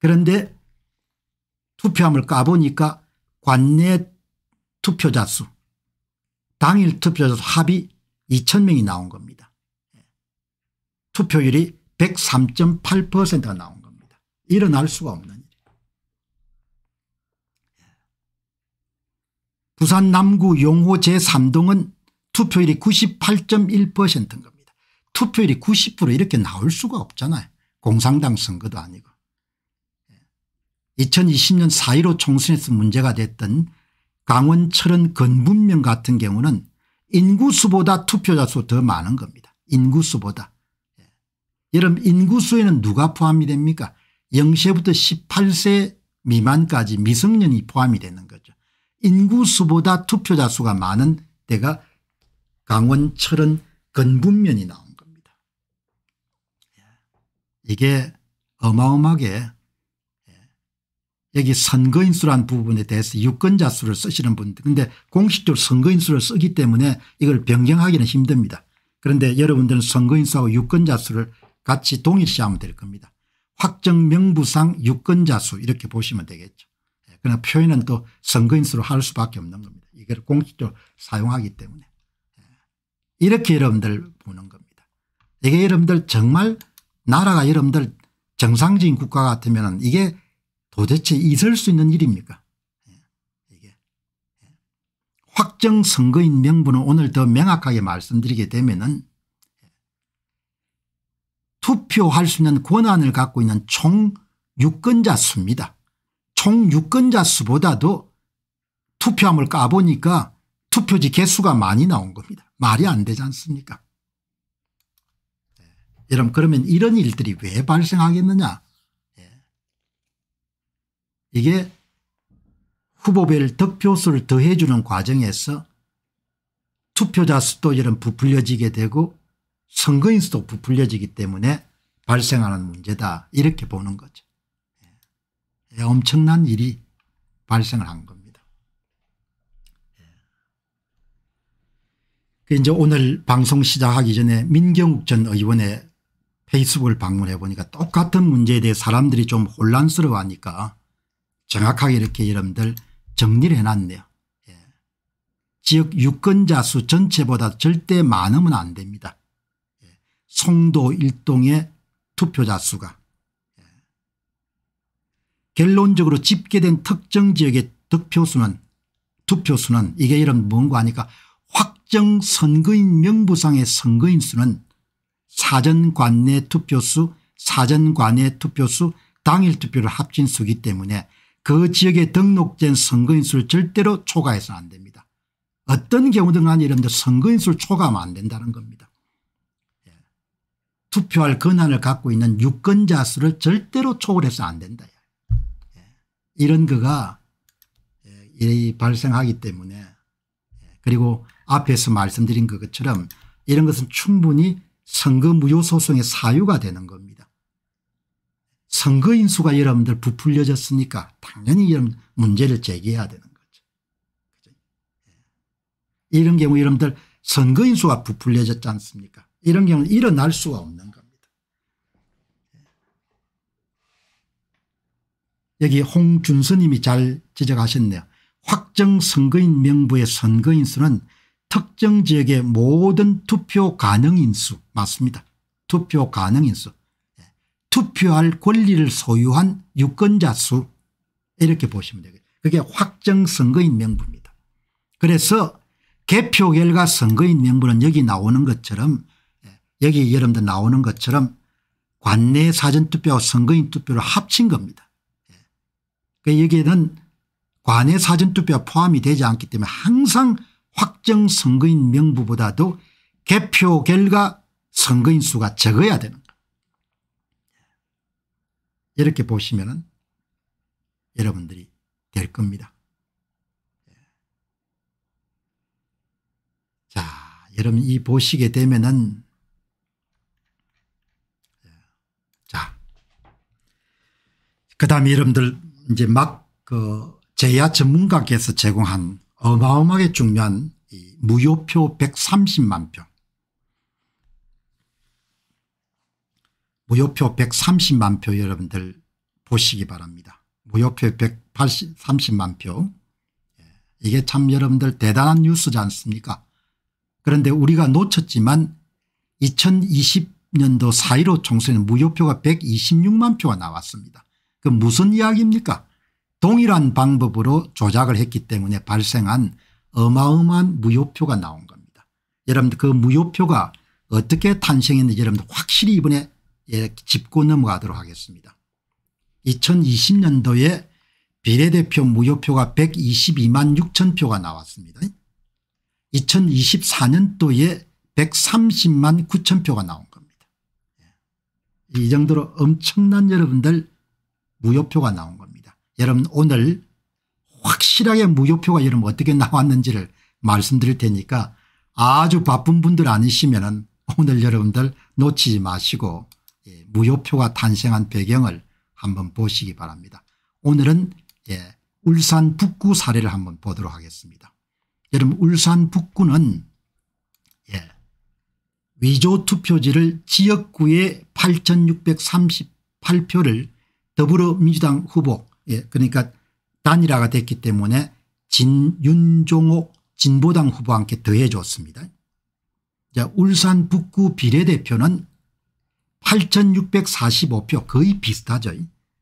그런데 투표함을 까보니까 관내 투표자 수 당일 투표자 수 합이 2,000명이 나온 겁니다. 투표율이 103.8%가 나온 겁니다. 일어날 수가 없는 부산 남구 용호 제3동은 투표율이 98.1%인 겁니다. 투표율이 90% 이렇게 나올 수가 없잖아요. 공산당 선거도 아니고. 2020년 예. 4.15 총선에서 문제가 됐던 강원 철원 건분면 같은 경우는 인구수보다 투표자 수 더 많은 겁니다. 인구수보다. 예. 여러분 인구수에는 누가 포함이 됩니까? 0세부터 18세 미만까지 미성년이 포함이 되는 거죠. 인구수보다 투표자 수가 많은 데가 강원 철은 건분면이 나온 겁니다. 이게 어마어마하게 예, 여기 선거인수란 부분에 대해서 유권자 수를 쓰시는 분들 근데 공식적으로 선거인수를 쓰기 때문에 이걸 변경하기는 힘듭니다. 그런데 여러분들은 선거인수하고 유권자 수를 같이 동일시하면 될 겁니다. 확정명부상 유권자 수 이렇게 보시면 되겠죠. 그러나 표현은 또 선거인수로 할 수밖에 없는 겁니다. 이걸 공식적으로 사용하기 때문에. 예. 이렇게 여러분들 보는 겁니다. 이게 여러분들 정말 나라가 여러분들 정상적인 국가 같으면 이게 도대체 있을 수 있는 일입니까? 예. 이게. 예. 확정 선거인 명분을 오늘 더 명확하게 말씀드리게 되면은 투표할 수 있는 권한을 갖고 있는 총 유권자 수입니다. 총 유권자 수보다도 투표함을 까보니까 투표지 개수가 많이 나온 겁니다. 말이 안 되지 않습니까? 예. 여러분 그러면 이런 일들이 왜 발생하겠느냐 예. 이게 후보별 득표수를 더해주는 과정에서 투표자 수도 이런 부풀려지게 되고 선거인 수도 부풀려지기 때문에 발생하는 문제다 이렇게 보는 거죠. 예, 엄청난 일이 발생을 한 겁니다. 예. 그 이제 오늘 방송 시작하기 전에 민경욱 전 의원의 페이스북을 방문해 보니까 똑같은 문제에 대해 사람들이 좀 혼란스러워하니까 정확하게 이렇게 여러분들 정리를 해놨네요. 예. 지역 유권자 수 전체보다 절대 많으면 안 됩니다. 예. 송도 일동의 투표자 수가 결론적으로 집계된 특정 지역의 득표수는 투표수는 이게 이런 뭔가 하니까 확정 선거인 명부상의 선거인 수는 사전관 내 투표수 사전관 내 투표수 당일 투표를 합친 수기 때문에 그 지역에 등록된 선거인 수를 절대로 초과해서는 안 됩니다. 어떤 경우든 간에 이런데 선거인 수를 초과하면 안 된다는 겁니다. 예. 투표할 권한을 갖고 있는 유권자 수를 절대로 초월해서 안 된다. 이런 거가 일이 예, 발생하기 때문에 예, 그리고 앞에서 말씀드린 것처럼 이런 것은 충분히 선거 무효 소송의 사유가 되는 겁니다. 선거 인수가 여러분들 부풀려졌으니까 당연히 이런 문제를 제기해야 되는 거죠. 예. 이런 경우 여러분들 선거 인수가 부풀려졌지 않습니까? 이런 경우는 일어날 수가 없는 여기 홍준서님이 잘 지적하셨네요. 확정 선거인 명부의 선거인 수는 특정 지역의 모든 투표 가능인 수 맞습니다. 투표 가능인 수 예. 투표할 권리를 소유한 유권자 수 이렇게 보시면 되겠죠. 그게 확정 선거인 명부입니다. 그래서 개표 결과 선거인 명부는 여기 나오는 것처럼 예. 여기 여러분들 나오는 것처럼 관내 사전투표와 선거인 투표를 합친 겁니다. 그 여기에는 관외 사전투표가 포함이 되지 않기 때문에 항상 확정 선거인 명부보다도 개표 결과 선거인 수가 적어야 되는 거 이렇게 보시면 은 여러분들이 될 겁니다. 예. 자 여러분 이 보시게 되면은 예. 그 다음에 여러분들 이제 막 그 제야 전문가께서 제공한 어마어마하게 중요한 이 무효표 130만 표. 무효표 130만 표 여러분들 보시기 바랍니다. 무효표 130만 표. 예, 이게 참 여러분들 대단한 뉴스지 않습니까 그런데 우리가 놓쳤지만 2020년도 4.15 총선에 무효표가 126만 표가 나왔습니다. 그 무슨 이야기입니까 동일한 방법으로 조작을 했기 때문에 발생한 어마어마한 무효표가 나온 겁니다. 여러분들 그 무효표가 어떻게 탄생했는지 여러분들 확실히 이번에 예, 짚고 넘어가도록 하겠습니다. 2020년도에 비례대표 무효표가 122만 6천 표가 나왔습니다. 2024년도에 130만 9천 표가 나온 겁니다. 예. 이 정도로 엄청난 여러분들 무효표가 나온 겁니다. 여러분 오늘 확실하게 무효표가 여러분 어떻게 나왔는지를 말씀드릴 테니까 아주 바쁜 분들 아니시면 오늘 여러분들 놓치지 마시고 예, 무효표가 탄생한 배경을 한번 보시기 바랍니다. 오늘은 예, 울산 북구 사례를 한번 보도록 하겠습니다. 여러분 울산 북구는 예, 위조투표지를 지역구에 8638표를 더불어민주당 후보 예, 그러니까 단일화가 됐기 때문에 진 윤종옥 진보당 후보와 함께 더해줬습니다. 자, 울산 북구 비례대표는 8645표 거의 비슷하죠.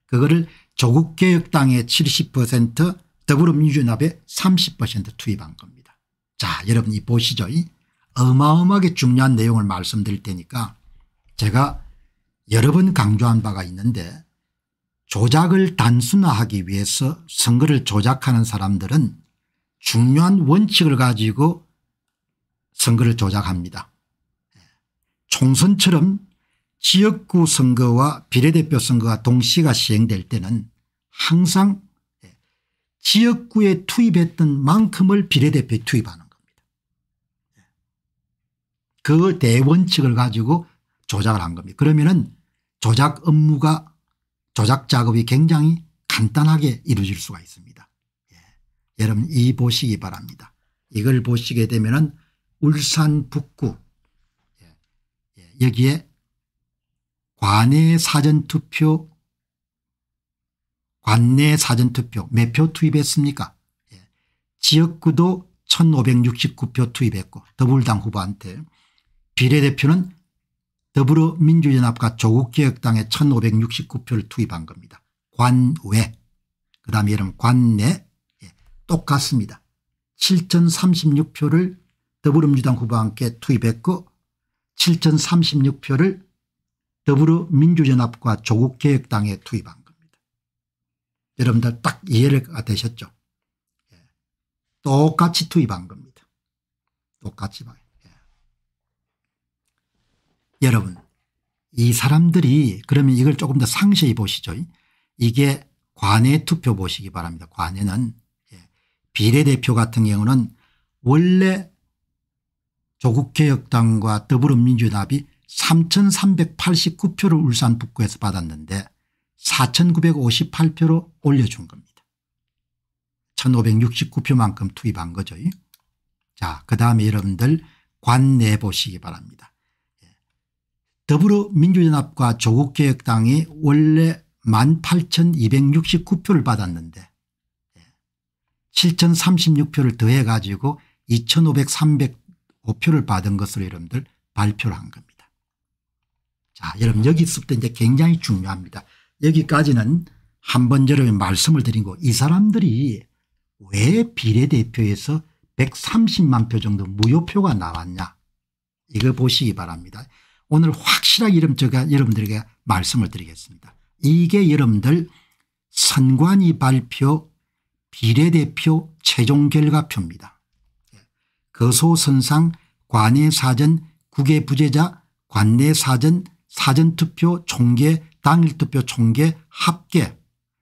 그거를 조국개혁당의 70% 더불어민주연합의 30% 투입한 겁니다. 자 여러분 이 보시죠. 어마어마하게 중요한 내용을 말씀드릴 테니까 제가 여러 번 강조한 바가 있는데 조작을 단순화하기 위해서 선거를 조작하는 사람들은 중요한 원칙을 가지고 선거를 조작합니다. 총선처럼 지역구 선거와 비례대표 선거가 동시가 시행될 때는 항상 지역구에 투입했던 만큼을 비례대표에 투입하는 겁니다. 그 대원칙을 가지고 조작을 한 겁니다. 그러면 은 조작 업무가 조작 작업이 굉장히 간단하게 이루어질 수가 있습니다. 예. 여러분 이 보시기 바랍니다. 이걸 보시게 되면 은 울산 북구 예. 예. 여기에 관내 사전투표 관내 사전투표 몇 표 투입했습니까 예. 지역구도 1569표 투입했고 더불당 후보한테 비례대표는 더불어민주연합과 조국개혁당에 1569표를 투입한 겁니다. 관외 그다음에 여러분 관내 예, 똑같습니다. 7036표를 더불어민주당 후보와 함께 투입했고 7036표를 더불어민주연합과 조국개혁당에 투입한 겁니다. 여러분들 딱 이해가 되셨죠? 예, 똑같이 투입한 겁니다. 똑같이 봐요. 여러분 이 사람들이 그러면 이걸 조금 더 상세히 보시죠. 이게 관외 투표 보시기 바랍니다. 관외는 예, 비례대표 같은 경우는 원래 조국개혁당과 더불어민주당이 3,389표를 울산 북구에서 받았는데 4,958표로 올려준 겁니다. 1,569표만큼 투입한 거죠. 자, 그 다음에 여러분들 관내 보시기 바랍니다. 더불어민주연합과 조국개혁당이 원래 18,269표를 받았는데 7,036표를 더해 가지고 2,505표를 받은 것으로 여러분들 발표를 한 겁니다. 자 여러분 여기 있을 때 이제 굉장히 중요합니다. 여기까지는 한번 여러분 말씀을 드린 거이 사람들이 왜 비례대표에서 130만 표 정도 무효표가 나왔냐 이거 보시기 바랍니다. 오늘 확실하게 이름 제가 여러분들에게 말씀을 드리겠습니다. 이게 여러분들 선관위 발표 비례대표 최종 결과표입니다. 거소선상 관내사전 국외부재자 관내사전 사전투표 총계 당일투표 총계 합계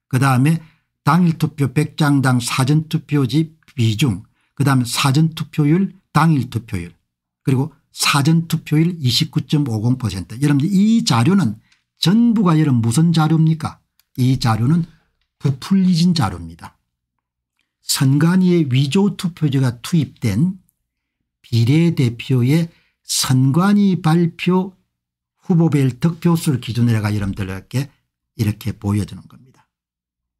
그다음에 당일투표 100장당 사전투표지 비중 그다음에 사전투표율 당일투표율 그리고 사전투표율 29.50% 여러분들 이 자료는 전부가 여러분 무슨 자료입니까 이 자료는 부풀리진 자료입니다. 선관위의 위조 투표제가 투입된 비례대표의 선관위 발표 후보별 득표수를 기준으로 해가 여러분들에게 이렇게 보여주는 겁니다.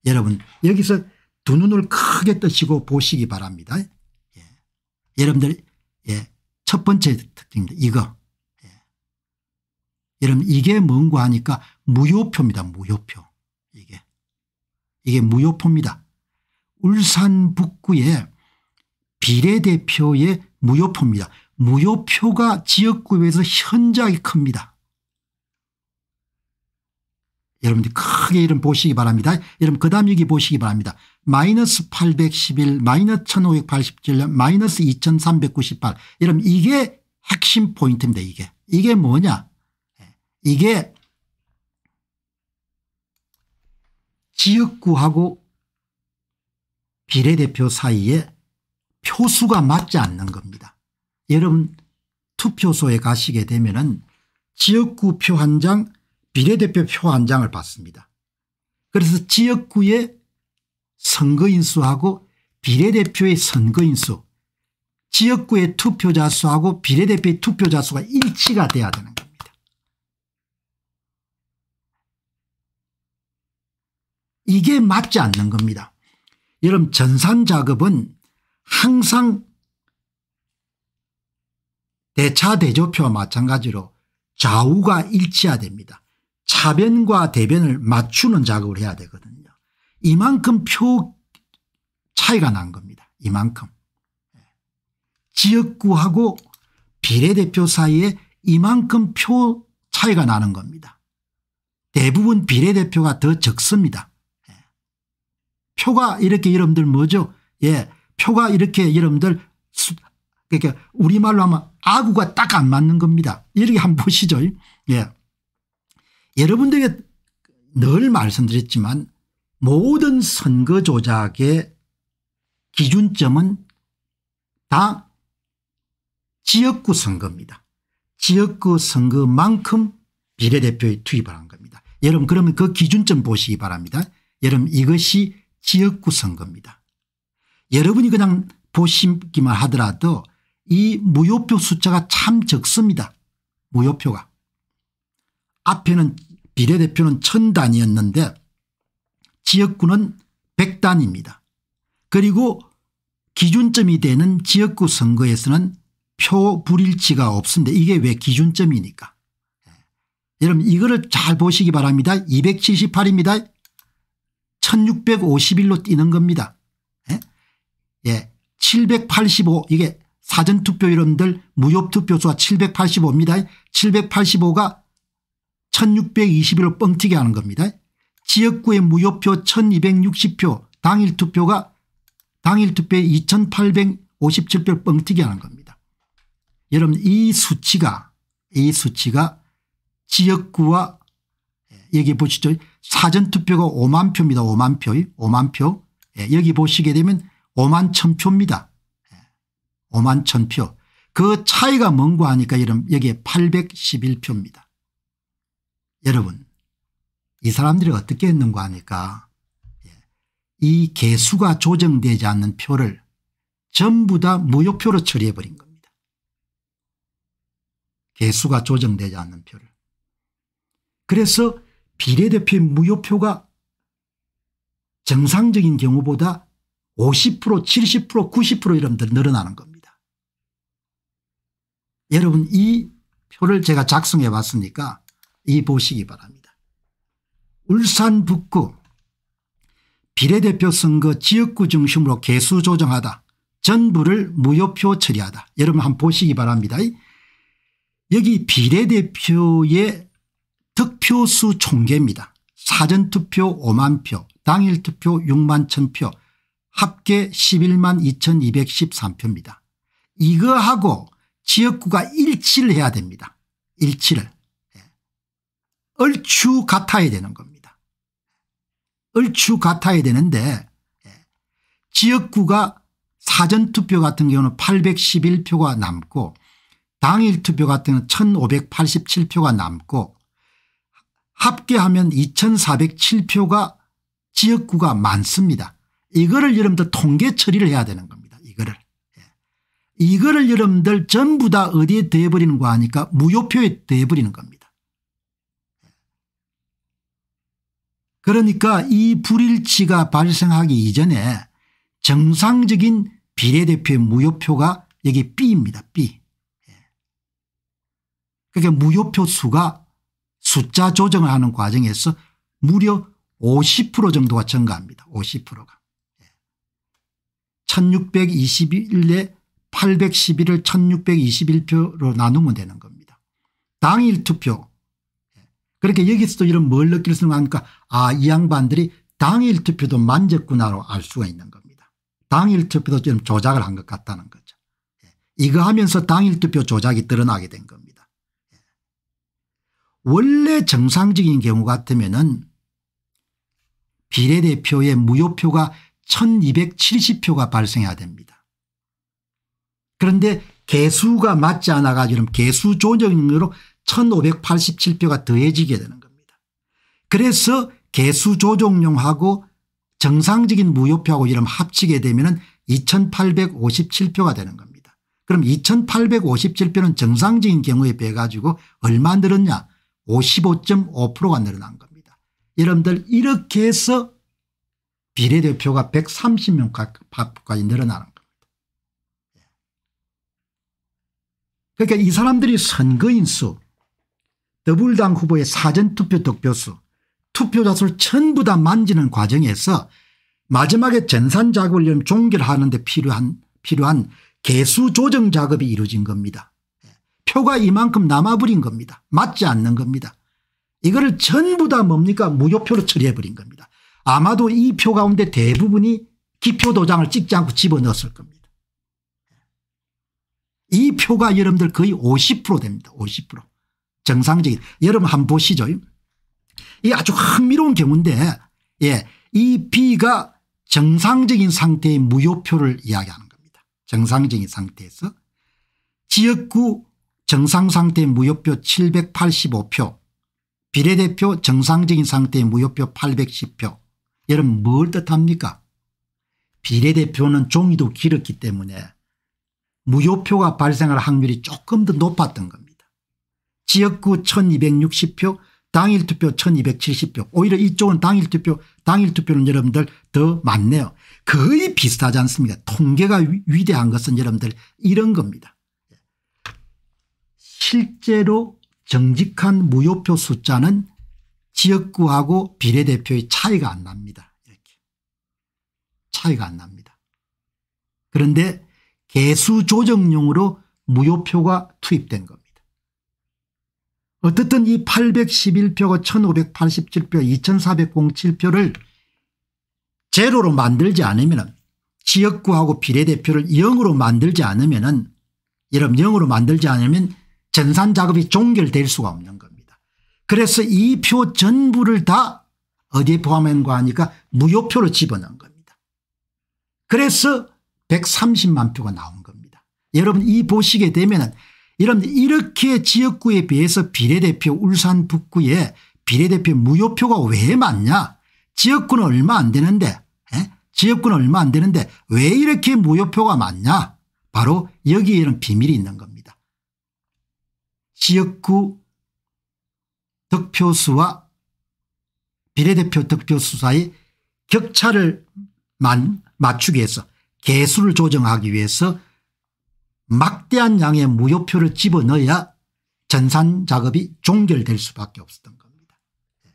여러분 여기서 두 눈을 크게 뜨시고 보시기 바랍니다. 예. 여러분들 예. 첫 번째 특징입니다. 이거. 예. 여러분 이게 뭔가 하니까 무효표입니다. 무효표. 이게. 이게 무효표입니다. 울산 북구의 비례대표의 무효표입니다. 무효표가 지역구에서 현저하게 큽니다. 여러분들 크게 이름 보시기 바랍니다. 여러분 그 다음 여기 보시기 바랍니다. 마이너스 811 마이너스 1587 마이너스 2398 여러분 이게 핵심 포인트입니다 이게 이게 뭐냐 예, 이게 지역구하고 비례대표 사이에 표수가 맞지 않는 겁니다. 여러분 투표소에 가시게 되면 은 지역구 표 한장 비례대표 표 한 장을 받습니다. 그래서 지역구에 선거인수하고 비례대표의 선거인수 지역구의 투표자 수하고 비례대표의 투표자 수가 일치가 돼야 되는 겁니다. 이게 맞지 않는 겁니다. 여러분 전산작업은 항상 대차대조표와 마찬가지로 좌우가 일치해야 됩니다. 차변과 대변을 맞추는 작업을 해야 되거든요. 이만큼 표 차이가 난 겁니다. 이만큼. 예. 지역구하고 비례대표 사이에 이만큼 표 차이가 나는 겁니다. 대부분 비례대표가 더 적습니다. 예. 표가 이렇게 여러분들 뭐죠? 예. 표가 이렇게 여러분들 그러니까 우리말로 하면 아구가 딱 안 맞는 겁니다. 이렇게 한번 보시죠. 예. 여러분들에게 늘 말씀드렸지만 모든 선거 조작의 기준점은 다 지역구 선거입니다. 지역구 선거만큼 비례대표에 투입을 한 겁니다. 여러분 그러면 그 기준점 보시기 바랍니다. 여러분 이것이 지역구 선거입니다. 여러분이 그냥 보시기만 하더라도 이 무효표 숫자가 참 적습니다. 무효표가. 앞에는 비례대표는 천 단위였는데 지역구는 100단입니다. 그리고 기준점이 되는 지역구 선거에서는 표 불일치가 없습니다. 이게 왜 기준점이니까. 예. 여러분 이거를 잘 보시기 바랍니다. 278입니다. 1651로 뛰는 겁니다. 예. 785 예. 이게 사전투표 여러분들 무효투표수가 785입니다. 785가 1621로 뻥튀기 하는 겁니다. 지역구의 무효표 1260표 당일 투표가 당일 투표에 2857표 뻥튀기 하는 겁니다. 여러분 이 수치가 이 수치가 지역구와 예, 여기 보시죠. 사전투표가 5만 표입니다. 5만 표. 5만 표. 예, 여기 보시게 되면 5만 천 표입니다. 5만 예, 천 표. 그 차이가 뭔고 하니까 여러분 여기에 811표입니다. 여러분 이 사람들이 어떻게 했는가 하니까 예, 이 개수가 조정되지 않는 표를 전부 다 무효표로 처리해버린 겁니다. 개수가 조정되지 않는 표를. 그래서 비례대표의 무효표가 정상적인 경우보다 50% 70% 90% 이런 데 늘어나는 겁니다. 여러분 이 표를 제가 작성해 봤으니까 이 보시기 바랍니다. 울산 북구 비례대표 선거 지역구 중심으로 개수 조정하다. 전부를 무효표 처리하다. 여러분 한번 보시기 바랍니다. 여기 비례대표의 득표수 총계입니다. 사전투표 5만 표 당일투표 6만 1000표 합계 11만 2213표입니다. 이거하고 지역구가 일치를 해야 됩니다. 일치를. 예. 얼추 같아야 되는 겁니다. 얼추 같아야 되는데 예. 지역구가 사전투표 같은 경우는 811표가 남고 당일투표 같은 경우는 1587표가 남고 합계하면 2407표가 지역구가 많습니다. 이거를 여러분들 통계 처리를 해야 되는 겁니다. 이거를. 예. 이거를 여러분들 전부 다 어디에 대버리는 거 하니까 무효표에 대버리는 겁니다. 그러니까 이 불일치가 발생하기 이전에 정상적인 비례대표의 무효표가 여기 B입니다. B. 예. 그러니까 무효표 수가 숫자 조정을 하는 과정에서 무려 50% 정도가 증가합니다. 50%가. 1621에 811을 1621표로 나누면 되는 겁니다. 당일 투표. 예. 그렇게 그러니까 여기서도 이런 뭘 느낄 수는 없으니까 아이 양반들이 당일 투표도 만졌구나로 알 수가 있는 겁니다. 당일 투표도 지금 조작을 한 것 같다는 거죠. 예. 이거 하면서 당일 투표 조작이 드러나게 된 겁니다. 예. 원래 정상적인 경우 같으면 은 비례대표의 무효표가 1270표가 발생해야 됩니다. 그런데 개수가 맞지 않아 가지고 개수 조정으로 1587표가 더해지게 되는 겁니다. 그래서 개수 조정용하고 정상적인 무효표하고 이름 합치게 되면 2857표가 되는 겁니다. 그럼 2857표는 정상적인 경우에 비해 가지고 얼마 늘었냐 55.5%가 늘어난 겁니다. 여러분들 이렇게 해서 비례대표가 130명 가까지 늘어나는 겁니다. 그러니까 이 사람들이 선거인수 더불당 후보의 사전투표 득표수 투표자 수를 전부 다 만지는 과정에서 마지막에 전산 작업을 종결하는 데 필요한 필요한 개수 조정 작업이 이루어진 겁니다. 예. 표가 이만큼 남아버린 겁니다. 맞지 않는 겁니다. 이거를 전부 다 뭡니까 무효표로 처리해버린 겁니다. 아마도 이 표 가운데 대부분이 기표 도장을 찍지 않고 집어넣었을 겁니다. 이 표가 여러분들 거의 50% 됩니다. 50%. 정상적인. 여러분 한번 보시죠. 이 아주 흥미로운 경우인데 예, 이 B가 정상적인 상태의 무효표를 이야기하는 겁니다. 정상적인 상태에서 지역구 정상 상태 무효표 785표 비례대표 정상적인 상태 무효표 810표 여러분 뭘 뜻합니까 비례대표는 종이도 길었기 때문에 무효표가 발생할 확률이 조금 더 높았던 겁니다. 지역구 1260표 당일 투표 1270표 오히려 이쪽은 당일 투표 당일 투표는 여러분들 더 많네요. 거의 비슷하지 않습니까 통계가 위, 대한 것은 여러분들 이런 겁니다. 실제로 정직한 무효표 숫자는 지역구하고 비례대표의 차이가 안 납니다. 이렇게 차이가 안 납니다. 그런데 개수 조정용으로 무효표가 투입된 겁니다. 어쨌든이8 1 1표가 1587표 2407표를 제로로 만들지 않으면 지역구하고 비례대표를 0으로 만들지 않으면 여러분 0으로 만들지 않으면 전산 작업이 종결될 수가 없는 겁니다. 그래서 이 표 전부를 다 어디에 포함한거 하니까 무효표로 집어넣은 겁니다. 그래서 130만 표가 나온 겁니다. 여러분 이 보시게 되면 은 여러분들 이렇게 지역구에 비해서 비례대표 울산 북구에 비례대표 무효표가 왜 많냐 지역구는 얼마 안 되는데 에? 지역구는 얼마 안 되는데 왜 이렇게 무효표가 많냐 바로 여기에 이 비밀이 있는 겁니다. 지역구 득표수와 비례대표 득표수 사이 격차를 맞추기 위해서 개수를 조정하기 위해서 막대한 양의 무효표를 집어넣어야 전산 작업이 종결될 수밖에 없었던 겁니다. 예.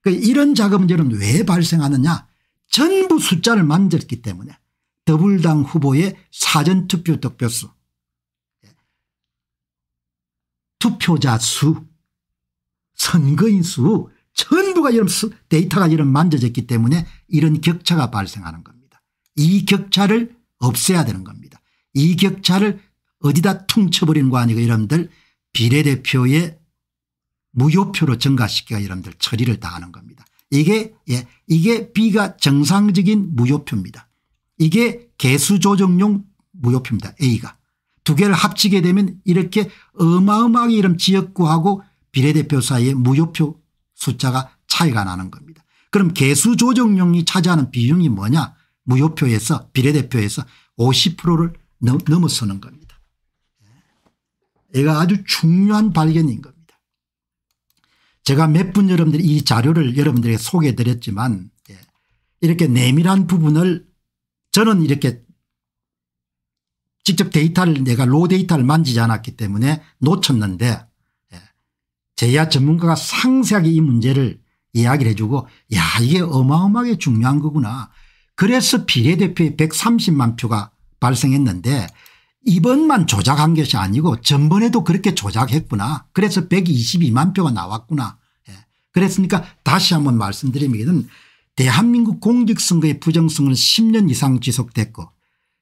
그 이런 작업 문제왜 발생하느냐 전부 숫자를 만들기 때문에 더불당 후보의 사전투표 득표수 예. 투표자 수 선거인 수 전부가 이런 데이터가 이런 만져졌기 때문에 이런 격차가 발생하는 겁니다. 이 격차를 없애야 되는 겁니다. 이 격차를 어디다 퉁쳐버리는 거 아니고 여러분들 비례대표의 무효표로 증가시키 여러분들 처리를 다 하는 겁니다. 이게 예 이게 B가 정상적인 무효표입니다. 이게 개수 조정용 무효표입니다. A가. 두 개를 합치게 되면 이렇게 어마어마하게 이런 지역구하고 비례대표 사이의 무효표 숫자가 차이가 나는 겁니다. 그럼 개수 조정용이 차지하는 비중이 뭐냐 무효표에서 비례대표에서 50%를 넘어서는 겁니다. 이거 아주 중요한 발견인 겁니다. 제가 몇 분 여러분들 이 자료를 여러분들에게 소개해 드렸지만 예, 이렇게 내밀한 부분을 저는 이렇게 직접 데이터를 내가 로 데이터를 만지지 않았기 때문에 놓쳤는데 예, 제야 전문가가 상세하게 이 문제를 이야기를 해주고 야 이게 어마어마하게 중요한 거구나. 그래서 비례대표의 130만 표가 발생했는데 이번만 조작한 것이 아니고 전번에도 그렇게 조작했구나. 그래서 122만 표가 나왔구나. 예. 그랬으니까 다시 한번 말씀드리면 대한민국 공직선거의 부정성은 10년 이상 지속됐고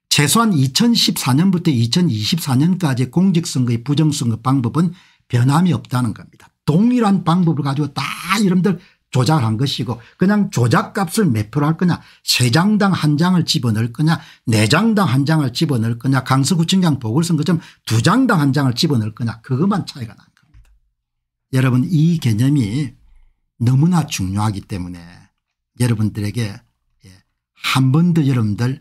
최소한 2014년부터 2024년까지 공직선거의 부정선거 방법은 변함이 없다는 겁니다. 동일한 방법을 가지고 다 여러분들 조작한 것이고 그냥 조작값을 몇 프로 할 거냐 3장당 한 장을 집어넣을 거냐 4장당 한 장을 집어넣을 거냐 강서구청장 보궐선거처럼 2장당 한 장을 집어넣을 거냐 그것만 차이가 난 겁니다. 여러분 이 개념이 너무나 중요하기 때문에 여러분들에게 예, 한번 더 여러분들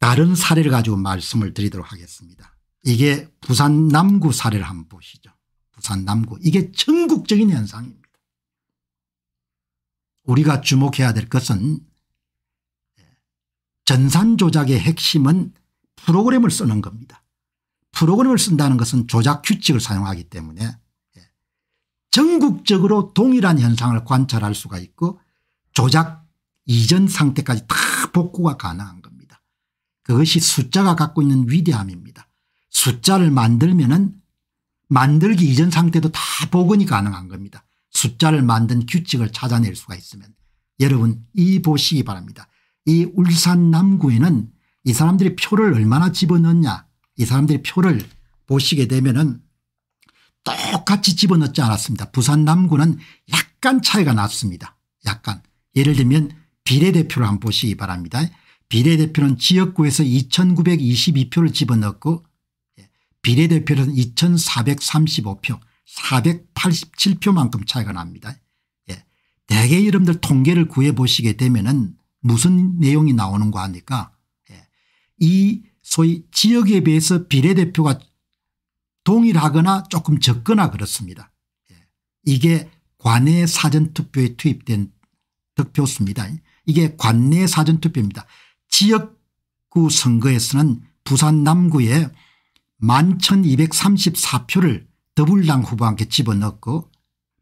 다른 사례를 가지고 말씀을 드리도록 하겠습니다. 이게 부산 남구 사례를 한번 보시죠. 부산 남구 이게 전국적인 현상입니다. 우리가 주목해야 될 것은 전산 조작의 핵심은 프로그램을 쓰는 겁니다. 프로그램을 쓴다는 것은 조작 규칙을 사용하기 때문에 전국적으로 동일한 현상을 관찰할 수가 있고 조작 이전 상태까지 다 복구가 가능한 겁니다. 그것이 숫자가 갖고 있는 위대함입니다. 숫자를 만들면 은 만들기 이전 상태도 다 복원이 가능한 겁니다. 숫자를 만든 규칙을 찾아낼 수가 있으면 여러분 이 보시기 바랍니다. 이 울산 남구에는 이 사람들이 표를 얼마나 집어넣냐 이 사람들이 표를 보시게 되면은 똑같이 집어넣지 않았습니다. 부산 남구는 약간 차이가 났습니다. 약간 예를 들면 비례대표를 한번 보시기 바랍니다. 비례대표는 지역구에서 2922표를 집어넣고 예, 비례대표는 2435표 487표만큼 차이가 납니다. 예. 대개 여러분들 통계를 구해 보시게 되면은 무슨 내용이 나오는가 하니까 예. 이 소위 지역에 비해서 비례대표가 동일하거나 조금 적거나 그렇습니다. 예. 이게 관내 사전투표에 투입된 득표수입니다. 이게 관내 사전투표입니다. 지역구 선거에서는 부산 남구에 11,234표를 더불당 후보 한테 집어넣고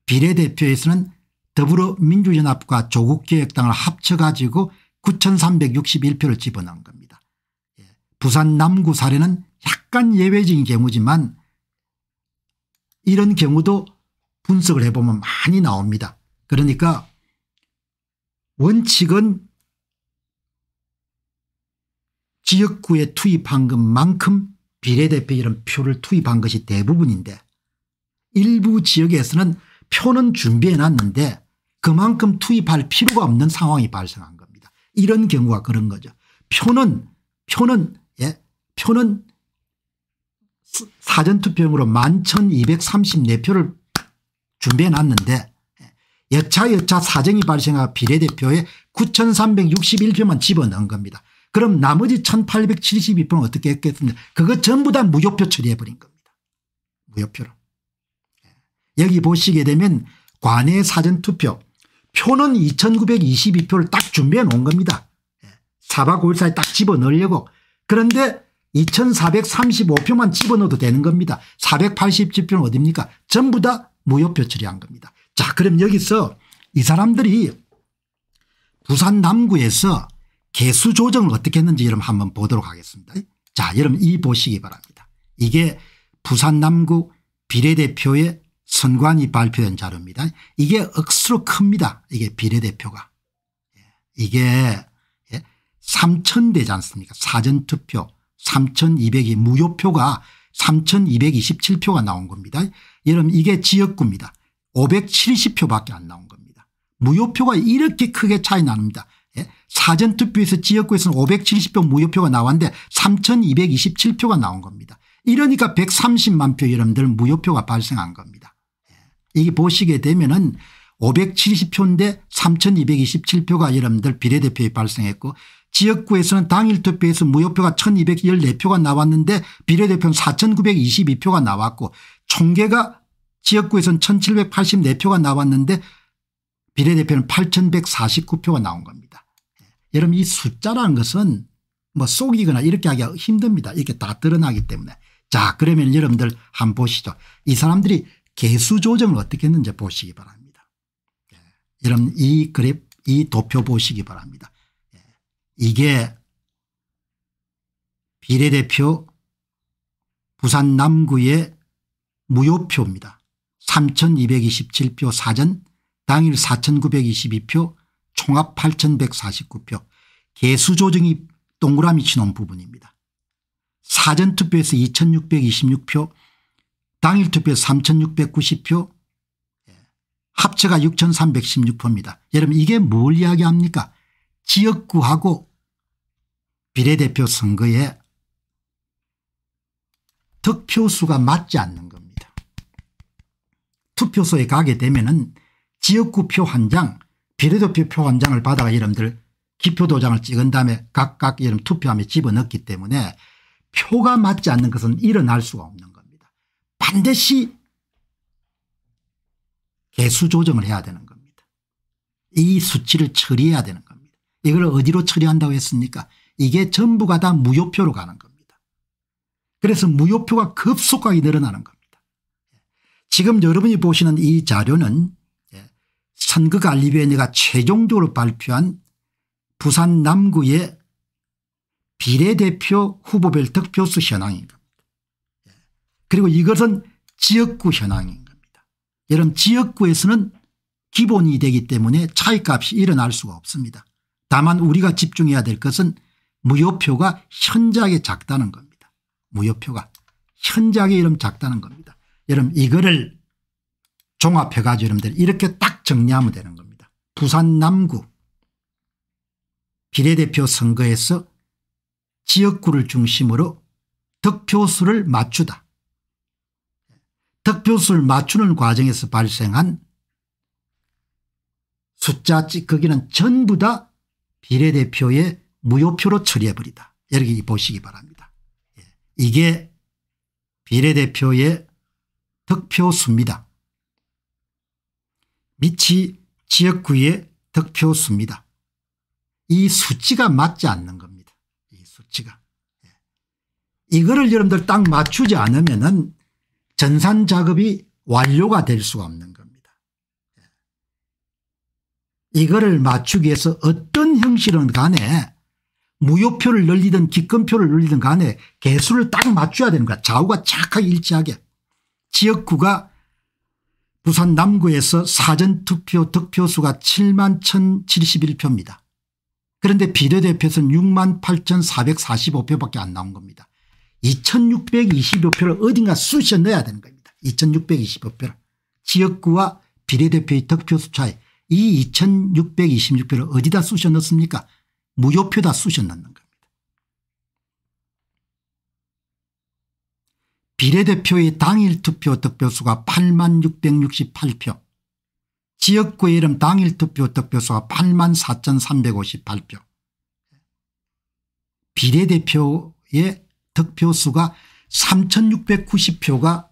비례대표에서는 더불어민주연합과 조국개획당을 합쳐가지고 9361표를 집어넣은 겁니다. 예, 부산 남구 사례는 약간 예외적인 경우지만 이런 경우도 분석을 해보면 많이 나옵니다. 그러니까 원칙은 지역구에 투입한 것만큼 비례대표 이런 표를 투입한 것이 대부분인데 일부 지역에서는 표는 준비해 놨는데 그만큼 투입할 필요가 없는 상황이 발생한 겁니다. 이런 경우가 그런 거죠. 표는 표는 예 표는 사전투표용으로 11,234표를 준비해 놨는데 여차여차 예, 사정이 발생한 비례대표에 9,361표만 집어넣은 겁니다. 그럼 나머지 1,872표는 어떻게 했겠습니까 그거 전부 다 무효표 처리해버린 겁니다. 무효표로. 여기 보시게 되면 관외 사전투표 표는 2922표를 딱 준비해 놓은 겁니다. 4박 5일 사이 딱 집어넣으려고 그런데 2435표만 집어넣어도 되는 겁니다. 487표는 어딥니까 전부 다 무효표 처리한 겁니다. 자 그럼 여기서 이 사람들이 부산 남구에서 개수 조정을 어떻게 했는지 여러분 한번 보도록 하겠습니다. 자 여러분 이 보시기 바랍니다. 이게 부산 남구 비례대표의 선관위 발표된 자료입니다. 이게 억수로 큽니다. 이게 비례대표가. 예, 이게 3천 예, 되지 않습니까 사전투표 3200이 무효표가 3227표가 나온 겁니다. 여러분 이게 지역구입니다. 570표밖에 안 나온 겁니다. 무효표가 이렇게 크게 차이 납니다. 예, 사전투표에서 지역구에서는 570표 무효표가 나왔는데 3227표가 나온 겁니다. 이러니까 130만 표 여러분들 무효표가 발생한 겁니다. 이게 보시게 되면은 570표인데 3227표가 여러분들 비례대표에 발생했고 지역구에서는 당일 투표에서 무효표가 1214표가 나왔는데 비례대표는 4922표가 나왔고 총계가 지역구에서는 1784표가 나왔는데 비례대표는 8149표가 나온 겁니다. 예. 여러분 이 숫자라는 것은 뭐 속이거나 이렇게 하기가 힘듭니다. 이렇게 다 드러나기 때문에. 자 그러면 여러분들 한번 보시죠. 이 사람들이 개수 조정을 어떻게 했는지 보시기 바랍니다. 예. 여러분 이그래이 도표 보시기 바랍니다. 예. 이게 비례대표 부산 남구의 무효표입니다. 3227표 사전 당일 4922표 총합 8149표 개수 조정이 동그라미 치놓은 부분입니다. 사전투표에서 2626표 당일 투표 3690표 예, 합체가 6316표입니다. 여러분 이게 뭘 이야기합니까 지역구하고 비례대표 선거에 득표수가 맞지 않는 겁니다. 투표소에 가게 되면 은 지역구 표 한 장, 비례대표 표 한 장을 받아가 여러분들 기표도장을 찍은 다음에 각각 여러분 투표함에 집어넣기 때문에 표가 맞지 않는 것은 일어날 수가 없는 반드시 개수 조정을 해야 되는 겁니다. 이 수치를 처리해야 되는 겁니다. 이걸 어디로 처리한다고 했습니까 이게 전부가 다 무효표로 가는 겁니다. 그래서 무효표가 급속하게 늘어나는 겁니다. 지금 여러분이 보시는 이 자료는 예, 선거관리위원회가 최종적으로 발표한 부산 남구의 비례대표 후보별 득표수 현황입니다. 그리고 이것은 지역구 현황인 겁니다. 여러분 지역구에서는 기본이 되기 때문에 차이값이 일어날 수가 없습니다. 다만 우리가 집중해야 될 것은 무효표가 현저하게 작다는 겁니다. 무효표가 현저하게 이름 작다는 겁니다. 여러분 이거를 종합해가지고 여러분들 이렇게 딱 정리하면 되는 겁니다. 부산 남구 비례대표 선거에서 지역구를 중심으로 득표수를 맞추다. 득표수를 맞추는 과정에서 발생한 숫자 거기는 전부 다 비례대표의 무효표로 처리해버리다. 여기 보시기 바랍니다. 예. 이게 비례대표의 득표수입니다. 미치 지역구의 득표수입니다. 이 수치가 맞지 않는 겁니다. 이 수치가. 예. 이거를 여러분들 딱 맞추지 않으면 은 전산 작업이 완료가 될 수가 없는 겁니다. 예. 이거를 맞추기 위해서 어떤 형식은 간에 무효표를 늘리든 기권표를 늘리든 간에 개수를 딱 맞춰야 되는 거야. 좌우가 착하게 일치하게. 지역구가 부산 남구에서 사전투표 득표수가 7만 1071표입니다. 그런데 비례대표수는 6만 8445표밖에 안 나온 겁니다. 2620여 표를 어딘가 쑤셔 넣어야 되는 겁니다. 2 6 2 0 표를. 지역구와 비례대표의 득표수 차이 이 2626표를 어디다 쑤셔 넣습니까? 무효표다 쑤셔 넣는 겁니다. 비례대표의 당일 투표 득표수가 8만 668표 지역구의 이름 당일 투표 득표수가 8만 4358표 비례대표의 득표수가 3690표가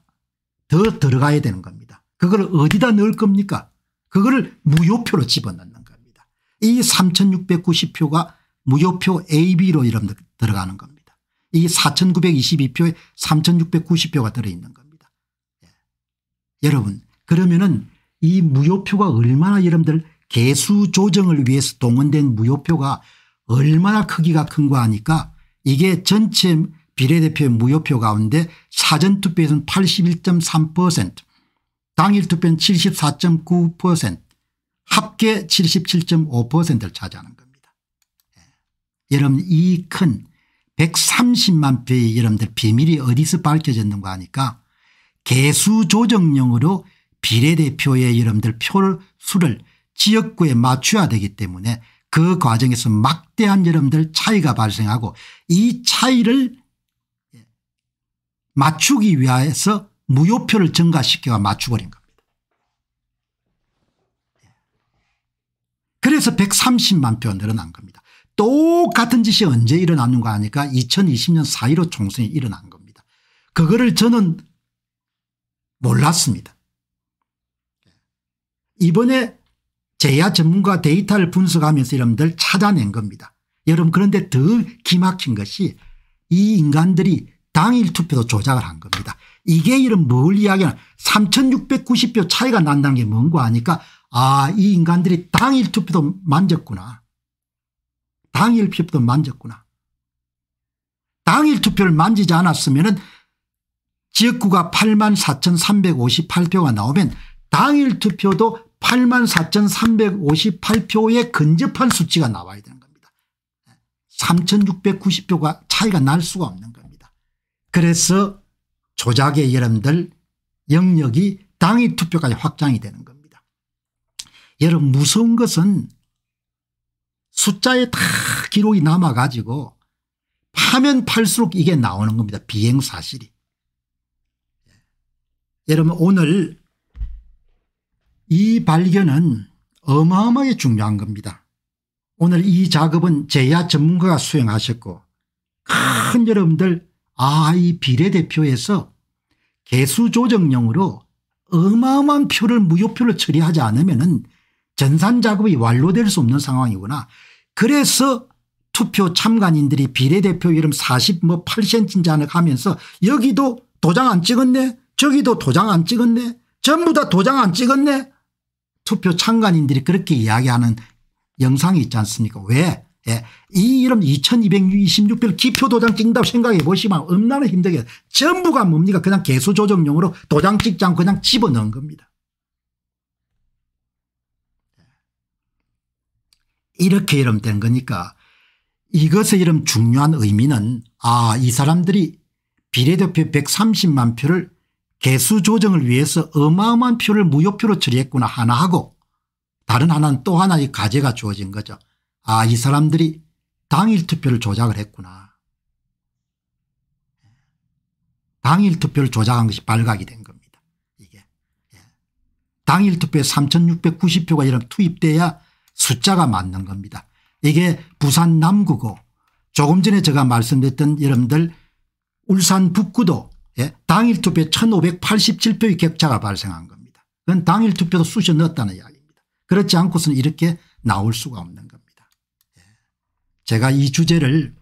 더 들어가야 되는 겁니다. 그걸 어디다 넣을 겁니까 그거를 무효표로 집어넣는 겁니다. 이 3690표가 무효표 AB로 이름 들어가는 겁니다. 이 4922표에 3690표가 들어있는 겁니다. 예. 여러분 그러면은 이 무효표가 얼마나 여러분들 개수 조정을 위해서 동원된 무효표가 얼마나 크기가 큰거하니까 이게 전체 비례대표의 무효표 가운데 사전투표에서는 81.3% 당일투표는 74.9% 합계 77.5%를 차지하는 겁니다. 예. 여러분 이 큰 130만 표의 여러분들 비밀이 어디서 밝혀졌는가 하니까 개수 조정령으로 비례대표의 여러분들 표를 수를 지역구에 맞춰야 되기 때문에 그 과정에서 막대한 여러분들 차이가 발생하고 이 차이를 맞추기 위해서 무효표를 증가시켜가 맞추버린 겁니다. 그래서 130만 표 늘어난 겁니다. 똑같은 짓이 언제 일어났는가 하니까 2020년 4.15 총선이 일어난 겁니다. 그거를 저는 몰랐습니다. 이번에 제야 전문가 데이터를 분석하면서 여러분들 찾아낸 겁니다. 여러분 그런데 더 기막힌 것이 이 인간들이 당일 투표도 조작을 한 겁니다. 이게 이런 뭘 이야기하냐 3690표 차이가 난다는 게 뭔고 하니까 아이 인간들이 당일 투표도 만졌구나. 당일 투표도 만졌구나. 당일 투표를 만지지 않았으면 은 지역구가 8만 4,358표가 나오면 당일 투표도 8만 4,358표에 근접한 수치가 나와야 되는 겁니다. 3,690표가 차이가 날 수가 없는 거예요. 그래서 조작의 여러분들 영역이 당일 투표까지 확장이 되는 겁니다. 여러분 무서운 것은 숫자에 다 기록이 남아 가지고 파면 팔수록 이게 나오는 겁니다. 비행사실이. 예. 여러분 오늘 이 발견은 어마어마하게 중요한 겁니다. 오늘 이 작업은 제야 전문가가 수행하셨고 큰 여러분들 아이 비례대표에서 개수 조정령으로 어마어마한 표를 무효표를 처리하지 않으면 은 전산 작업이 완료될 수 없는 상황이구나. 그래서 투표 참관인들이 비례대표 이름 40 뭐 8cm인지 하나 하면서 여기도 도장 안 찍었네 저기도 도장 안 찍었네 전부 다 도장 안 찍었네 투표 참관인들이 그렇게 이야기하는 영상이 있지 않습니까 왜 예. 이 이름 2226표 기표 도장 찍는다고 생각해 보시면 얼마나 힘들게 전부가 뭡니까 그냥 개수 조정용으로 도장 찍지 않고 그냥 집어넣은 겁니다. 예. 이렇게 이름 된 거니까 이것의 이름 중요한 의미는 아이 사람들이 비례대표 130만 표를 개수 조정을 위해서 어마어마한 표를 무효표로 처리했구나 하나하고 다른 하나는 또 하나의 과제가 주어진 거죠. 아이 사람들이 당일 투표를 조작을 했구나. 당일 투표를 조작한 것이 발각이 된 겁니다. 이게 예. 당일 투표에 3690표가 이런 투입돼야 숫자가 맞는 겁니다. 이게 부산 남구고 조금 전에 제가 말씀드렸던 여러분들 울산 북구도 예? 당일 투표에 1587표의 격차가 발생한 겁니다. 그건 당일 투표도 쑤셔 넣었다는 이야기입니다. 그렇지 않고서는 이렇게 나올 수가 없는 제가 이 주제를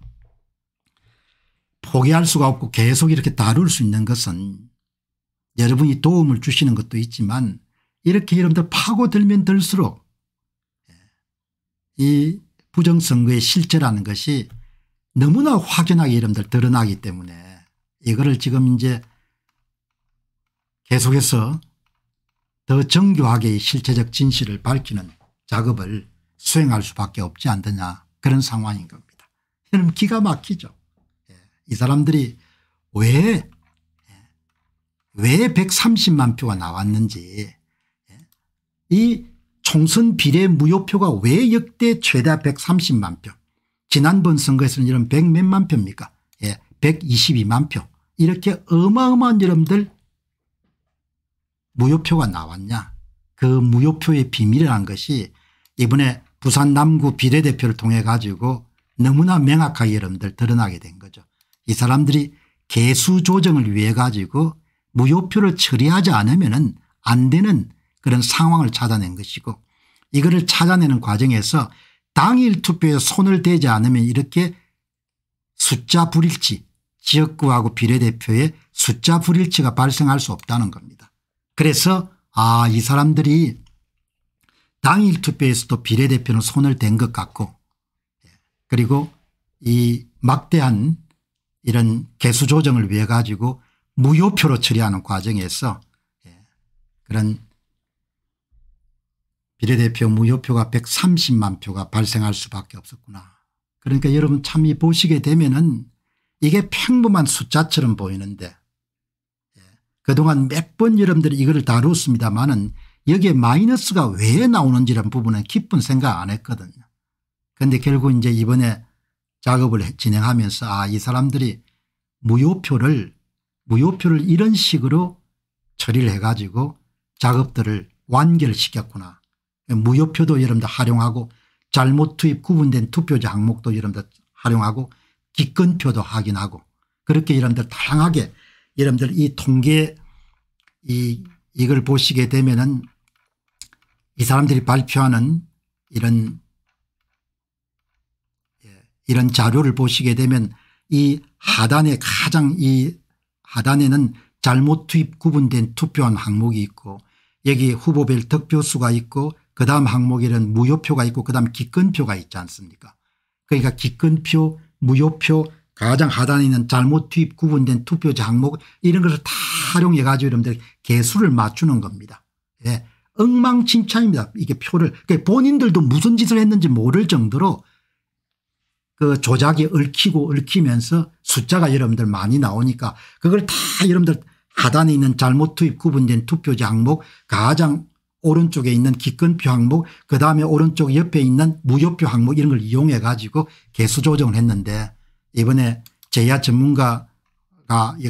포기할 수가 없고 계속 이렇게 다룰 수 있는 것은 여러분이 도움을 주시는 것도 있지만 이렇게 여러분들 파고들면 들수록 이 부정선거의 실체라는 것이 너무나 확연하게 여러분들 드러나기 때문에 이거를 지금 이제 계속해서 더 정교하게 실체적 진실을 밝히는 작업을 수행할 수밖에 없지 않느냐 그런 상황인 겁니다. 여러 기가 막히죠. 예, 이 사람들이 왜, 예, 왜 130만 표가 나왔는지 예, 이 총선 비례 무효표가 왜 역대 최다 130만 표 지난번 선거에서는 이런 100 몇만 표입니까 예, 122만 표 이렇게 어마어마한 여러분들 무효표가 나왔냐 그 무효표의 비밀이라는 것이 이번에 부산 남구 비례대표를 통해 가지고 너무나 명확하게 여러분들 드러나게 된 거죠. 이 사람들이 개수 조정을 위해 가지고 무효표를 처리하지 않으면 안 되는 그런 상황을 찾아낸 것이고 이거를 찾아내는 과정에서 당일 투표에 손을 대지 않으면 이렇게 숫자 불일치 지역구하고 비례대표의 숫자 불일치가 발생할 수 없다는 겁니다. 그래서 아이 사람들이 당일 투표에서도 비례대표는 손을 댄 것 같고 예, 그리고 이 막대한 이런 개수 조정을 위해 가지고 무효표로 처리하는 과정에서 예, 그런 비례대표 무효표가 130만 표가 발생할 수밖에 없었구나. 그러니까 여러분 참이 보시게 되면은 이게 평범한 숫자처럼 보이는데 예, 그동안 몇 번 여러분들이 이걸 다루었습니다마는 여기에 마이너스가 왜 나오는지란 부분은 깊은 생각 안 했거든요. 그런데 결국 이제 이번에 작업을 진행하면서 아이 사람들이 무효표를 무효표를 이런 식으로 처리를 해가지고 작업들을 완결시켰구나. 무효표도 여러분들 활용하고 잘못 투입 구분된 투표자 항목도 여러분들 활용하고 기권표도 확인하고 그렇게 여러분들 다양하게 여러분들 이 통계 이 이걸 보시게 되면은 이 사람들이 발표하는 이런 예, 이런 자료를 보시게 되면 이 하단에 가장 이 하단에는 잘못 투입 구분된 투표한 항목이 있고 여기 후보별 득표수가 있고 그다음 항목에는 무효표가 있고 그다음 기권표가 있지 않습니까 그러니까 기권표 무효표 가장 하단에 있는 잘못 투입 구분된 투표지 항목 이런 것을 다 활용해 가지고 여러분들 개수를 맞추는 겁니다. 예. 엉망진창입니다. 이게 표를 그러니까 본인들도 무슨 짓을 했는지 모를 정도로 그 조작이 얽히고 얽히면서 숫자가 여러분들 많이 나오니까 그걸 다 여러분들 하단에 있는 잘못 투입 구분된 투표지 항목 가장 오른쪽에 있는 기권표 항목 그다음에 오른쪽 옆에 있는 무효표 항목 이런 걸 이용해 가지고 개수 조정을 했는데 이번에 제야 전문가가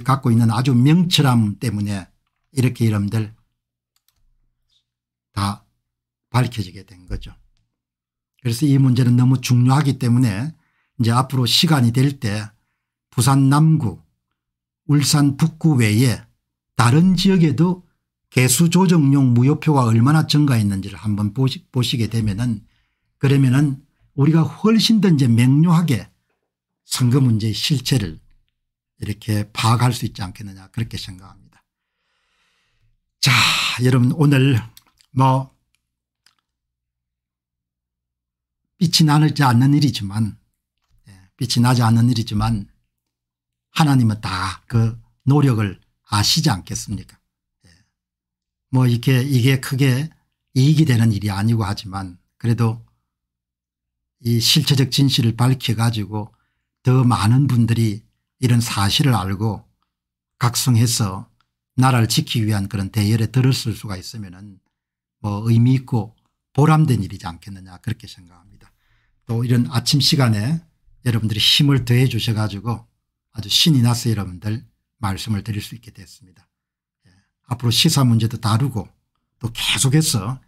갖고 있는 아주 명철함 때문에 이렇게 여러분들 다 밝혀지게 된 거죠. 그래서 이 문제는 너무 중요하기 때문에 이제 앞으로 시간이 될 때 부산 남구 울산 북구 외에 다른 지역에도 개수 조정용 무효표가 얼마나 증가했는지를 한번 보시, 보시게 되면은 그러면은 우리가 훨씬 더 이제 명료하게 선거 문제의 실체를 이렇게 파악할 수 있지 않겠느냐 그렇게 생각합니다. 자 여러분 오늘 뭐 빛이 나지 않는 일이지만 예, 빛이 나지 않는 일이지만 하나님은 다 그 노력을 아시지 않겠습니까 예. 뭐 이렇게 이게 크게 이익이 되는 일이 아니고 하지만 그래도 이 실체적 진실을 밝혀가지고 더 많은 분들이 이런 사실을 알고 각성해서 나라를 지키기 위한 그런 대열에 들었을 수가 있으면 어, 의미 있고 보람된 일이지 않겠느냐 그렇게 생각합니다. 또 이런 아침 시간에 여러분들이 힘을 더해 주셔 가지고 아주 신이 나서 여러분들 말씀을 드릴 수 있게 됐습니다. 예. 앞으로 시사 문제도 다루고 또 계속해서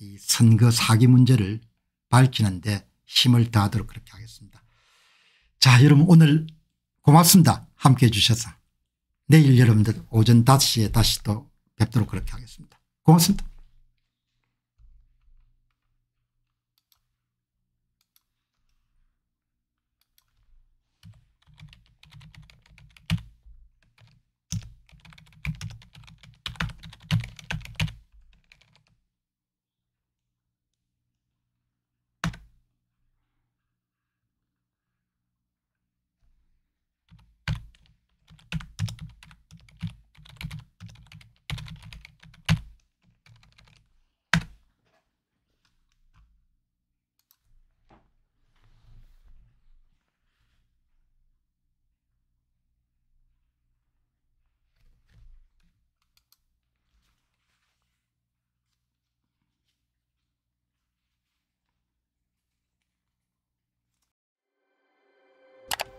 이 선거 사기 문제를 밝히는데 힘을 다하도록 그렇게 하겠습니다. 자 여러분 오늘 고맙습니다. 함께해 주셔서 내일 여러분들 오전 5시에 다시 또 뵙도록 그렇게 하겠습니다. 고맙습니다.